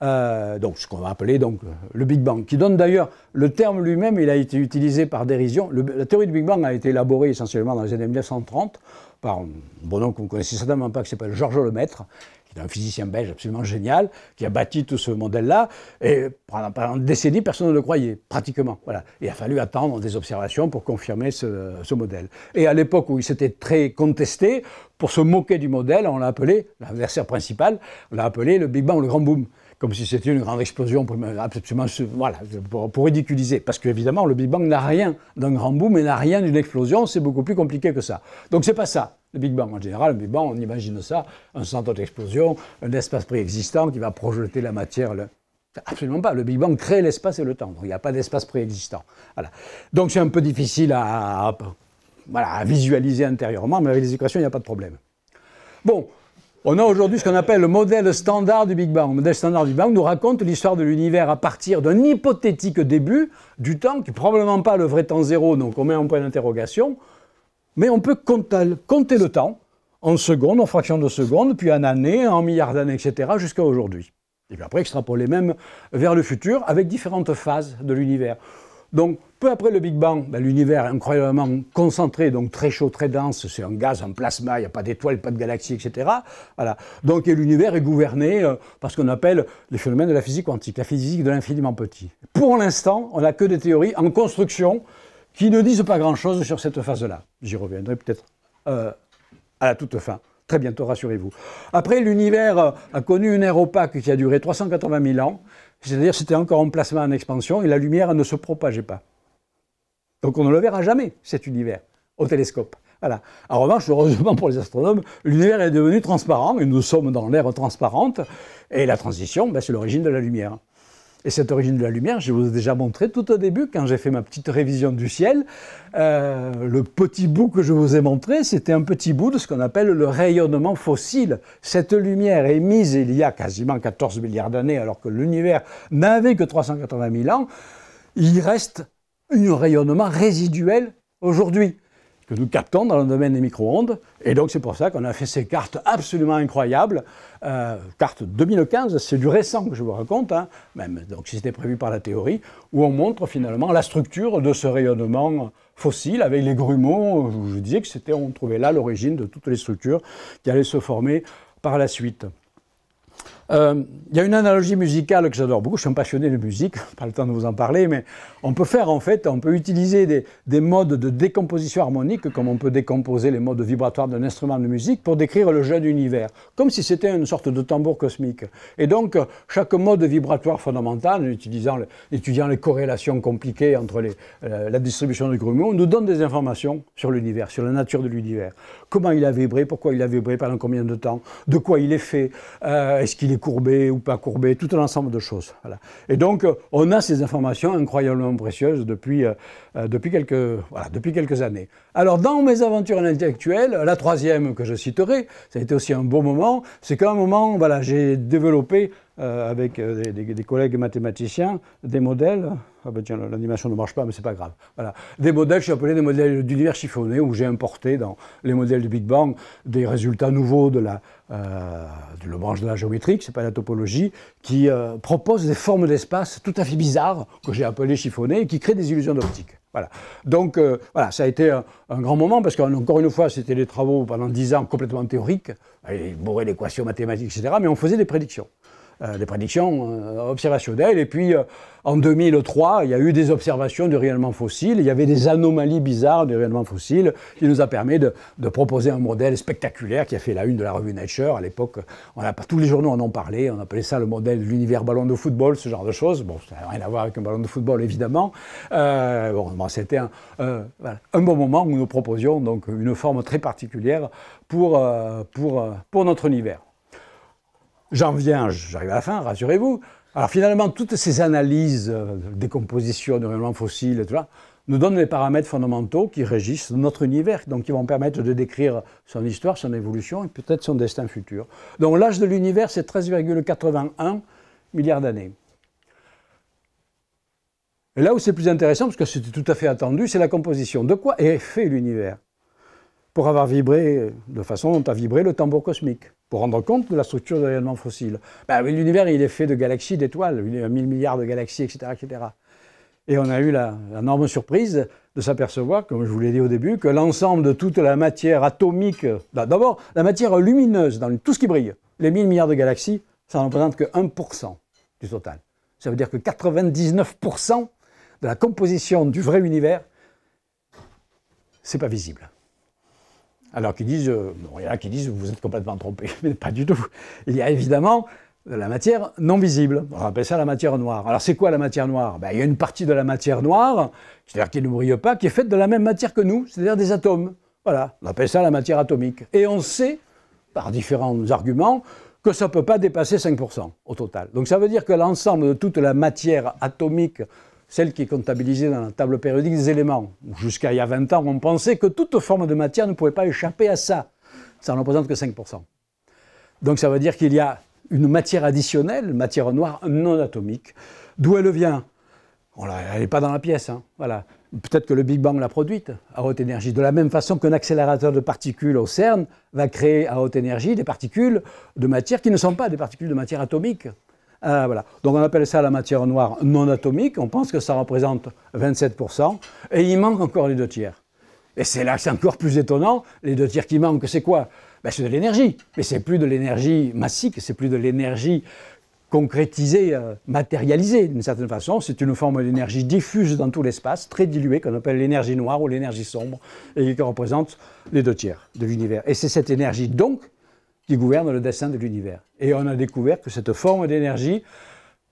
Euh, donc ce qu'on va appeler donc le Big Bang, qui donne d'ailleurs le terme lui-même, il a été utilisé par dérision. la théorie du Big Bang a été élaborée essentiellement dans les années 1930 par un bon que vous connaissez certainement pas, qui s'appelle Georges Lemaître, qui est un physicien belge absolument génial, qui a bâti tout ce modèle-là. Et pendant, une décennie, personne ne le croyait, pratiquement. Voilà. Il a fallu attendre des observations pour confirmer ce, modèle. Et à l'époque où il s'était très contesté, pour se moquer du modèle, on l'a appelé, l'adversaire principal, on l'a appelé le Big Bang, ou le grand boom comme si c'était une grande explosion pour, absolument, pour, ridiculiser. Parce qu'évidemment, le Big Bang n'a rien d'un grand boom mais n'a rien d'une explosion, c'est beaucoup plus compliqué que ça. Donc c'est pas ça, le Big Bang en général. Le Big Bang, on imagine ça, un centre d'explosion, un espace préexistant qui va projeter la matière. Absolument pas. Le Big Bang crée l'espace et le temps. Donc il n'y a pas d'espace préexistant. Voilà. Donc c'est un peu difficile à, à visualiser intérieurement, mais avec les équations, il n'y a pas de problème. Bon, on a aujourd'hui ce qu'on appelle le modèle standard du Big Bang. Le modèle standard du Big Bang nous raconte l'histoire de l'univers à partir d'un hypothétique début du temps, qui probablement pas le vrai temps zéro, donc on met un point d'interrogation, mais on peut compter le temps en secondes, en fractions de secondes, puis en années, en milliards d'années, etc., jusqu'à aujourd'hui. Et puis après, extrapoler même vers le futur avec différentes phases de l'univers. Donc, peu après le Big Bang, ben, l'univers est incroyablement concentré, donc très chaud, très dense, c'est un gaz, un plasma, il n'y a pas d'étoiles, pas de galaxies, etc. Voilà. Donc, l'univers est gouverné euh, par ce qu'on appelle les phénomènes de la physique quantique, la physique de l'infiniment petit. Pour l'instant, on n'a que des théories en construction qui ne disent pas grand-chose sur cette phase-là. J'y reviendrai peut-être euh, à la toute fin. Très bientôt, rassurez-vous. Après, l'univers euh, a connu une ère opaque qui a duré 380 000 ans. C'est-à-dire c'était encore un placement en expansion et la lumière ne se propageait pas. Donc on ne le verra jamais, cet univers, au télescope. Voilà. En revanche, heureusement pour les astronomes, l'univers est devenu transparent, et nous sommes dans l'ère transparente, et la transition, ben, c'est l'origine de la lumière. Et cette origine de la lumière, je vous ai déjà montré tout au début, quand j'ai fait ma petite révision du ciel, euh, le petit bout que je vous ai montré, c'était un petit bout de ce qu'on appelle le rayonnement fossile. Cette lumière émise il y a quasiment 14 milliards d'années, alors que l'univers n'avait que 380 000 ans, il reste un rayonnement résiduel aujourd'hui que nous captons dans le domaine des micro-ondes. Et donc c'est pour ça qu'on a fait ces cartes absolument incroyables euh, carte 2015, c'est du récent que je vous raconte, hein, même donc si c'était prévu par la théorie, où on montre finalement la structure de ce rayonnement fossile avec les grumeaux. Je, je disais que c'était, on trouvait là l'origine de toutes les structures qui allaient se former par la suite. Euh, il y a une analogie musicale que j'adore beaucoup, je suis un passionné de musique, pas le temps de vous en parler, mais on peut faire en fait, on peut utiliser des, modes de décomposition harmonique, comme on peut décomposer les modes vibratoires d'un instrument de musique, pour décrire le jeu d'univers, comme si c'était une sorte de tambour cosmique. Et donc, chaque mode vibratoire fondamental, en utilisant étudiant les corrélations compliquées entre les, la distribution du grumeau, nous donne des informations sur l'univers, sur la nature de l'univers. Comment il a vibré, pourquoi il a vibré, pendant combien de temps, de quoi il est fait, euh, est-ce qu'il courbé ou pas courbé, tout un ensemble de choses. Et donc, euh, on a ces informations incroyablement précieuses depuis, euh, euh, depuis, quelques, depuis quelques années. Alors, dans mes aventures intellectuelles, la troisième que je citerai, ça a été aussi un bon moment, c'est qu'à un moment, voilà, j'ai développé euh, avec euh, des, collègues mathématiciens des modèles. Ah ben tiens, l'animation ne marche pas, mais c'est pas grave. Voilà. Des modèles, je suis appelé des modèles d'univers chiffonné, où j'ai importé dans les modèles du Big Bang des résultats nouveaux de la, euh, de branche de la géométrie, c'est pas la topologie, qui proposent propose des formes d'espace tout à fait bizarres, que j'ai appelées chiffonnées, et qui créent des illusions d'optique. Voilà. Donc, voilà, ça a été un, grand moment, parce qu'encore une fois, c'était des travaux pendant dix ans complètement théoriques, et bourrés d'équations mathématiques, etc., mais on faisait des prédictions. Euh, des prédictions euh, observationnelles. Et puis, euh, en 2003, il y a eu des observations du rayonnement fossile, Il y avait des anomalies bizarres du rayonnement fossile, qui nous a permis de, proposer un modèle spectaculaire qui a fait la une de la revue Nature. À l'époque, tous les journaux en ont parlé. On appelait ça le modèle de l'univers ballon de football, ce genre de choses. Bon, ça n'a rien à voir avec un ballon de football, évidemment. bon, c'était un, bon moment où nous proposions donc une forme très particulière pour notre univers. J'en viens, j'arrive à la fin, rassurez-vous. Alors finalement, toutes ces analyses euh, décompositions décomposition, de rayonnement fossile, et nous donnent les paramètres fondamentaux qui régissent notre univers, donc qui vont permettre de décrire son histoire, son évolution et peut-être son destin futur. Donc l'âge de l'univers, c'est 13,81 milliards d'années. Et là où c'est plus intéressant, parce que c'était tout à fait attendu, c'est la composition. De quoi est fait l'univers pour avoir vibré euh, de façon à vibrer le tambour cosmique, pour rendre compte de la structure de l'événement fossile. Ben l'univers, il est fait de galaxies, d'étoiles, il y a 1000 milliards de galaxies, etc. etc. Et on a eu la, norme surprise de s'apercevoir, comme je vous l'ai dit au début, que l'ensemble de toute la matière atomique, ben d'abord la matière lumineuse, tout ce qui brille, les 1000 milliards de galaxies, ça ne représente que 1% du total. Ça veut dire que 99% de la composition du vrai univers, c'est pas visible. Alors qu'ils disent, euh, il y en a qui disent, vous êtes complètement trompé, mais pas du tout. Il y a évidemment de la matière non visible. On appelle ça la matière noire. Alors c'est quoi la matière noire ben, Il y a une partie de la matière noire, c'est-à-dire qui ne brille pas, qui est faite de la même matière que nous, c'est-à-dire des atomes. Voilà, on appelle ça la matière atomique. Et on sait, par différents arguments, que ça ne peut pas dépasser 5% au total. Donc ça veut dire que l'ensemble de toute la matière atomique celle qui est comptabilisée dans la table périodique des éléments. Jusqu'à il y a 20 ans, on pensait que toute forme de matière ne pouvait pas échapper à ça. Ça ne représente que 5%. Donc ça veut dire qu'il y a une matière additionnelle, matière noire non atomique. D'où elle vient Elle n'est pas dans la pièce. Hein. Voilà. Peut-être que le Big Bang l'a produite à haute énergie. De la même façon qu'un accélérateur de particules au CERN va créer à haute énergie des particules de matière qui ne sont pas des particules de matière atomique. Euh, donc on appelle ça la matière noire non atomique, on pense que ça représente 27%, et il manque encore les deux tiers. Et c'est là que c'est encore plus étonnant, les deux tiers qui manquent, c'est quoi ben, C'est de l'énergie, mais c'est plus de l'énergie massique, c'est plus de l'énergie concrétisée, euh, matérialisée d'une certaine façon, c'est une forme d'énergie diffuse dans tout l'espace, très diluée, qu'on appelle l'énergie noire ou l'énergie sombre, et qui représente les deux tiers de l'univers. Et c'est cette énergie donc qui gouverne le destin de l'univers. Et on a découvert que cette forme d'énergie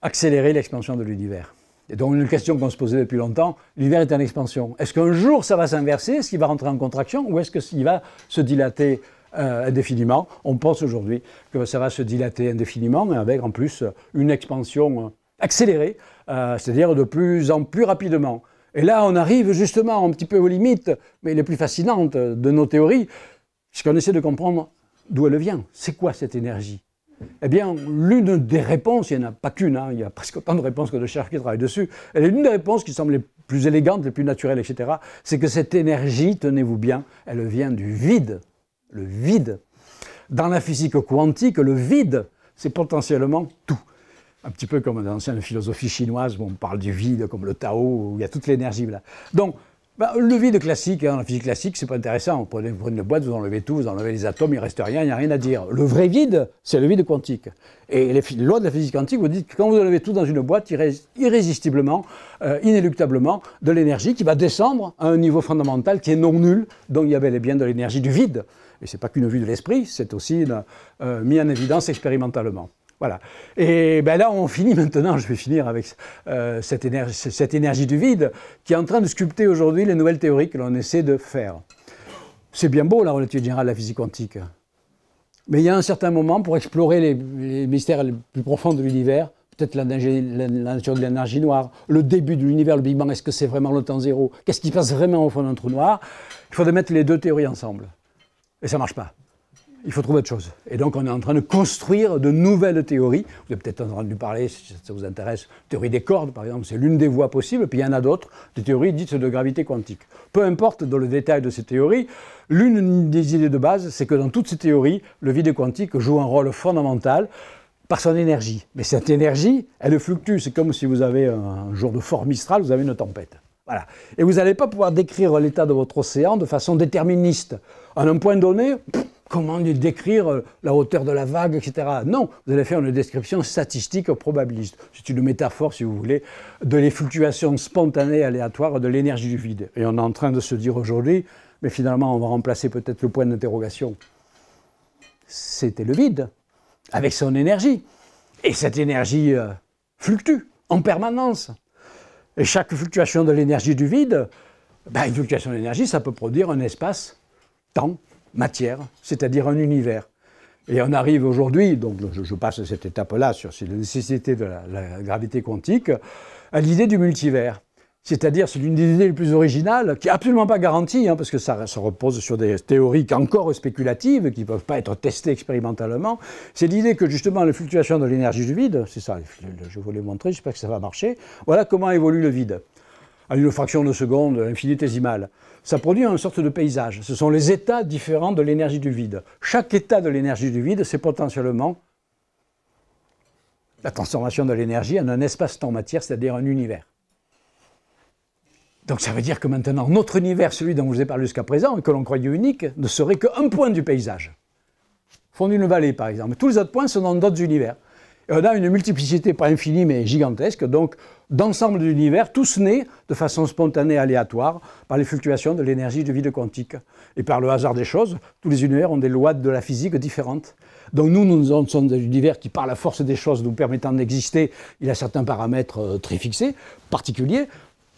accélérait l'expansion de l'univers. Et donc une question qu'on se posait depuis longtemps, l'univers est en expansion. Est-ce qu'un jour ça va s'inverser Est-ce qu'il va rentrer en contraction Ou est-ce qu'il va se dilater euh, indéfiniment On pense aujourd'hui que ça va se dilater indéfiniment, avec en plus une expansion accélérée, euh, c'est-à-dire de plus en plus rapidement. Et là, on arrive justement un petit peu aux limites, mais les plus fascinantes de nos théories, ce qu'on essaie de comprendre d'où elle vient C'est quoi cette énergie Eh bien, l'une des réponses, il n'y en a pas qu'une, hein, il y a presque autant de réponses que de chercheurs qui travaillent dessus, elle est l'une des réponses qui semble les plus élégantes, les plus naturelles, etc., c'est que cette énergie, tenez-vous bien, elle vient du vide. Le vide. Dans la physique quantique, le vide, c'est potentiellement tout un petit peu comme dans l'ancienne philosophie chinoise où on parle du vide comme le Tao, où il y a toute l'énergie. là. Donc, bah, le vide classique, hein, la physique classique, c'est pas intéressant. Vous prenez, une boîte, vous enlevez tout, vous enlevez les atomes, il reste rien, il n'y a rien à dire. Le vrai vide, c'est le vide quantique. Et les lois de la physique quantique vous disent que quand vous enlevez tout dans une boîte, il reste irrésistiblement, euh, inéluctablement, de l'énergie qui va descendre à un niveau fondamental qui est non nul, donc il y avait les biens de l'énergie du vide. Et n'est pas qu'une vue de l'esprit, c'est aussi euh, mis en évidence expérimentalement. Voilà. Et ben là, on finit maintenant, je vais finir avec euh, cette, énergie, cette énergie du vide qui est en train de sculpter aujourd'hui les nouvelles théories que l'on essaie de faire. C'est bien beau la relativité générale de la physique quantique. Mais il y a un certain moment pour explorer les, mystères les plus profonds de l'univers, peut-être la, nature de l'énergie noire, le début de l'univers, le Big Bang, est-ce que c'est vraiment le temps zéro Qu'est-ce qui passe vraiment au fond d'un trou noir Il faudrait mettre les deux théories ensemble. Et ça ne marche pas il faut trouver autre choses. Et donc on est en train de construire de nouvelles théories. Vous avez peut-être en lui parler, si ça vous intéresse, théorie des cordes par exemple, c'est l'une des voies possibles, puis il y en a d'autres, des théories dites de gravité quantique. Peu importe dans le détail de ces théories, l'une des idées de base, c'est que dans toutes ces théories, le vide quantique joue un rôle fondamental par son énergie. Mais cette énergie, elle fluctue, c'est comme si vous avez un jour de fort mistral, vous avez une tempête. Voilà. Et vous n'allez pas pouvoir décrire l'état de votre océan de façon déterministe. En un point donné, comment décrire euh, la hauteur de la vague, etc. Non, vous allez faire une description statistique probabiliste. C'est une métaphore, si vous voulez, de les fluctuations spontanées, aléatoires de l'énergie du vide. Et on est en train de se dire aujourd'hui, mais finalement, on va remplacer peut-être le point d'interrogation. C'était le vide, avec son énergie. Et cette énergie euh, fluctue en permanence. Et chaque fluctuation de l'énergie du vide, ben, une fluctuation d'énergie, ça peut produire un espace-temps matière, c'est-à-dire un univers. Et on arrive aujourd'hui, donc je, passe cette étape-là sur la nécessités de la, gravité quantique, à l'idée du multivers. C'est-à-dire, c'est l'une des idées les plus originales, qui n'est absolument pas garantie, hein, parce que ça, repose sur des théories encore spéculatives, qui ne peuvent pas être testées expérimentalement. C'est l'idée que justement la fluctuation de l'énergie du vide, c'est ça, je vous l'ai montré, j'espère que ça va marcher, voilà comment évolue le vide. À une fraction de seconde infinitésimale ça produit une sorte de paysage. Ce sont les états différents de l'énergie du vide. Chaque état de l'énergie du vide, c'est potentiellement la transformation de l'énergie en un espace-temps matière, c'est-à-dire un univers. Donc ça veut dire que maintenant, notre univers, celui dont vous ai parlé jusqu'à présent, et que l'on croyait unique, ne serait qu'un point du paysage. fondue une vallée, par exemple. Tous les autres points sont dans d'autres univers. Et on a une multiplicité, pas infinie, mais gigantesque. Donc d'ensemble de l'univers, tous nés de façon spontanée, et aléatoire, par les fluctuations de l'énergie de vide quantique. Et par le hasard des choses, tous les univers ont des lois de la physique différentes. Donc nous, nous sommes dans univers qui, par la force des choses nous permettant d'exister, il a certains paramètres euh, très fixés, particuliers,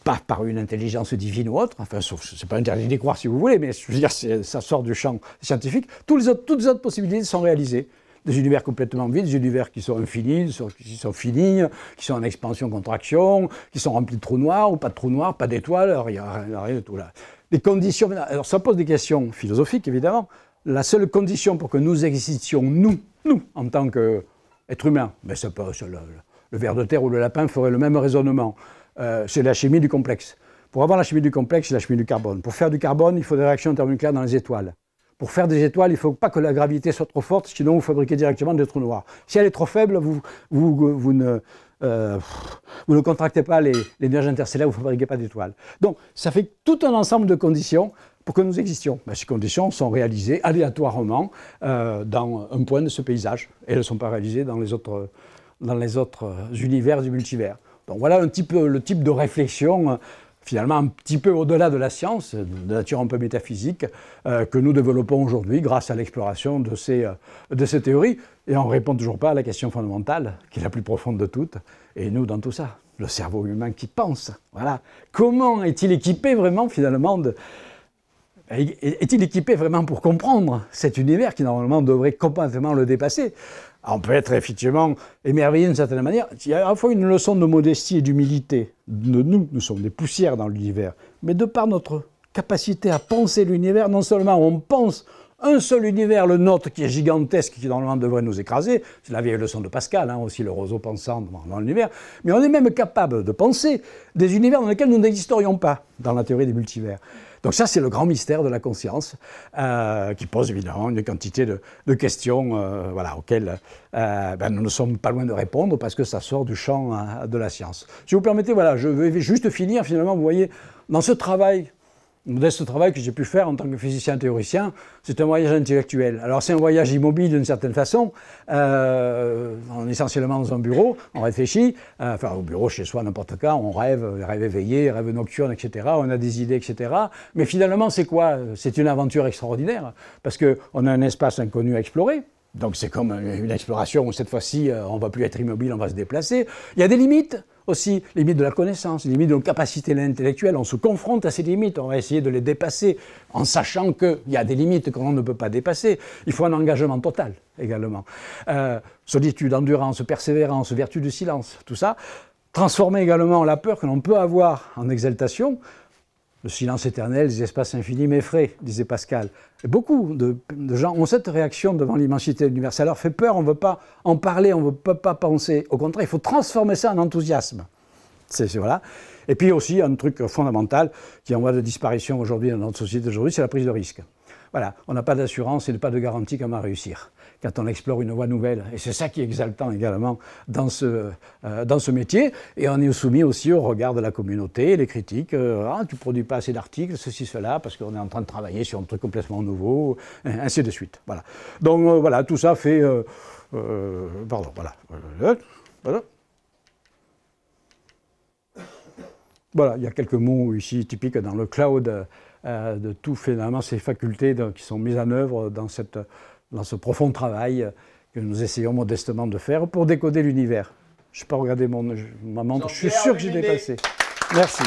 pas par une intelligence divine ou autre, enfin, sauf, c'est pas interdit d'y croire si vous voulez, mais je veux dire, ça sort du champ scientifique, les toutes les autres possibilités sont réalisées des univers complètement vides, des univers qui sont infinis, qui sont finis, qui sont en expansion-contraction, qui sont remplis de trous noirs ou pas de trous noirs, pas d'étoiles, il a rien de tout là. Les conditions. Alors ça pose des questions philosophiques évidemment. La seule condition pour que nous existions, nous, nous, en tant qu'êtres humains, mais ça peut, ça, le, ver de terre ou le lapin ferait le même raisonnement. Euh, c'est la chimie du complexe. Pour avoir la chimie du complexe, c'est la chimie du carbone. Pour faire du carbone, il faut des réactions thermonucléaires dans les étoiles. Pour faire des étoiles, il ne faut pas que la gravité soit trop forte, sinon vous fabriquez directement des trous noirs. Si elle est trop faible, vous, vous, ne, euh, vous ne contractez pas l'énergie interstellaire, vous ne fabriquez pas d'étoiles. Donc ça fait tout un ensemble de conditions pour que nous existions. Ben, ces conditions sont réalisées aléatoirement euh, dans un point de ce paysage, et elles ne sont pas réalisées dans les autres, dans les autres univers du multivers. Donc voilà un le type de réflexion euh, finalement un petit peu au-delà de la science, de nature un peu métaphysique, euh, que nous développons aujourd'hui grâce à l'exploration de ces, euh, de ces théories. Et on ne répond toujours pas à la question fondamentale, qui est la plus profonde de toutes, et nous dans tout ça, le cerveau humain qui pense. Voilà. Comment est-il équipé vraiment finalement Est-il équipé vraiment pour comprendre cet univers qui normalement devrait complètement le dépasser on peut être effectivement émerveillé d'une certaine manière. Il y a à la fois une leçon de modestie et d'humilité. Nous, nous sommes des poussières dans l'univers. Mais de par notre capacité à penser l'univers, non seulement on pense, un seul univers, le nôtre, qui est gigantesque, qui dans normalement devrait nous écraser. C'est la vieille leçon de Pascal, hein, aussi le roseau pensant dans l'univers. Mais on est même capable de penser des univers dans lesquels nous n'existerions pas, dans la théorie des multivers. Donc ça, c'est le grand mystère de la conscience, euh, qui pose évidemment une quantité de, questions euh, voilà, auxquelles euh, ben, nous ne sommes pas loin de répondre, parce que ça sort du champ hein, de la science. Si vous permettez, voilà, je vais juste finir, finalement, vous voyez, dans ce travail Modeste travail que j'ai pu faire en tant que physicien théoricien, c'est un voyage intellectuel. Alors c'est un voyage immobile d'une certaine façon, euh, essentiellement dans un bureau, on réfléchit, euh, enfin au bureau, chez soi, n'importe quoi, on rêve, rêve éveillé, rêve nocturne, etc., on a des idées, etc. Mais finalement c'est quoi C'est une aventure extraordinaire, parce qu'on a un espace inconnu à explorer, donc c'est comme une exploration où cette fois-ci euh, on ne va plus être immobile, on va se déplacer. Il y a des limites, aussi limites de la connaissance, limites de nos capacités intellectuelles. On se confronte à ces limites, on va essayer de les dépasser en sachant qu'il y a des limites qu'on ne peut pas dépasser. Il faut un engagement total également. Euh, solitude, endurance, persévérance, vertu du silence, tout ça. Transformer également la peur que l'on peut avoir en exaltation, le silence éternel, les espaces infinis m'effraient, disait Pascal. beaucoup de, gens ont cette réaction devant l'immensité de l'univers. Ça leur fait peur, on ne veut pas en parler, on ne peut pas penser. Au contraire, il faut transformer ça en enthousiasme. C'est, voilà. Et puis aussi, un truc fondamental qui est en voie de disparition aujourd'hui dans notre société d'aujourd'hui, c'est la prise de risque. Voilà, on n'a pas d'assurance et pas de garantie qu'on va réussir quand on explore une voie nouvelle. Et c'est ça qui est exaltant également dans ce, euh, dans ce métier. Et on est soumis aussi au regard de la communauté, les critiques. Euh, ah, tu produis pas assez d'articles, ceci, cela, parce qu'on est en train de travailler sur un truc complètement nouveau, ainsi de suite. Voilà. Donc euh, voilà, tout ça fait. pardon, voilà. voilà. Voilà, il y a quelques mots ici typiques dans le cloud de tout finalement ces facultés qui sont mises en œuvre dans cette dans ce profond travail que nous essayons modestement de faire pour décoder l'univers. Je ne pas regarder mon, ma montre, je suis sûr que j'ai dépassé. Merci.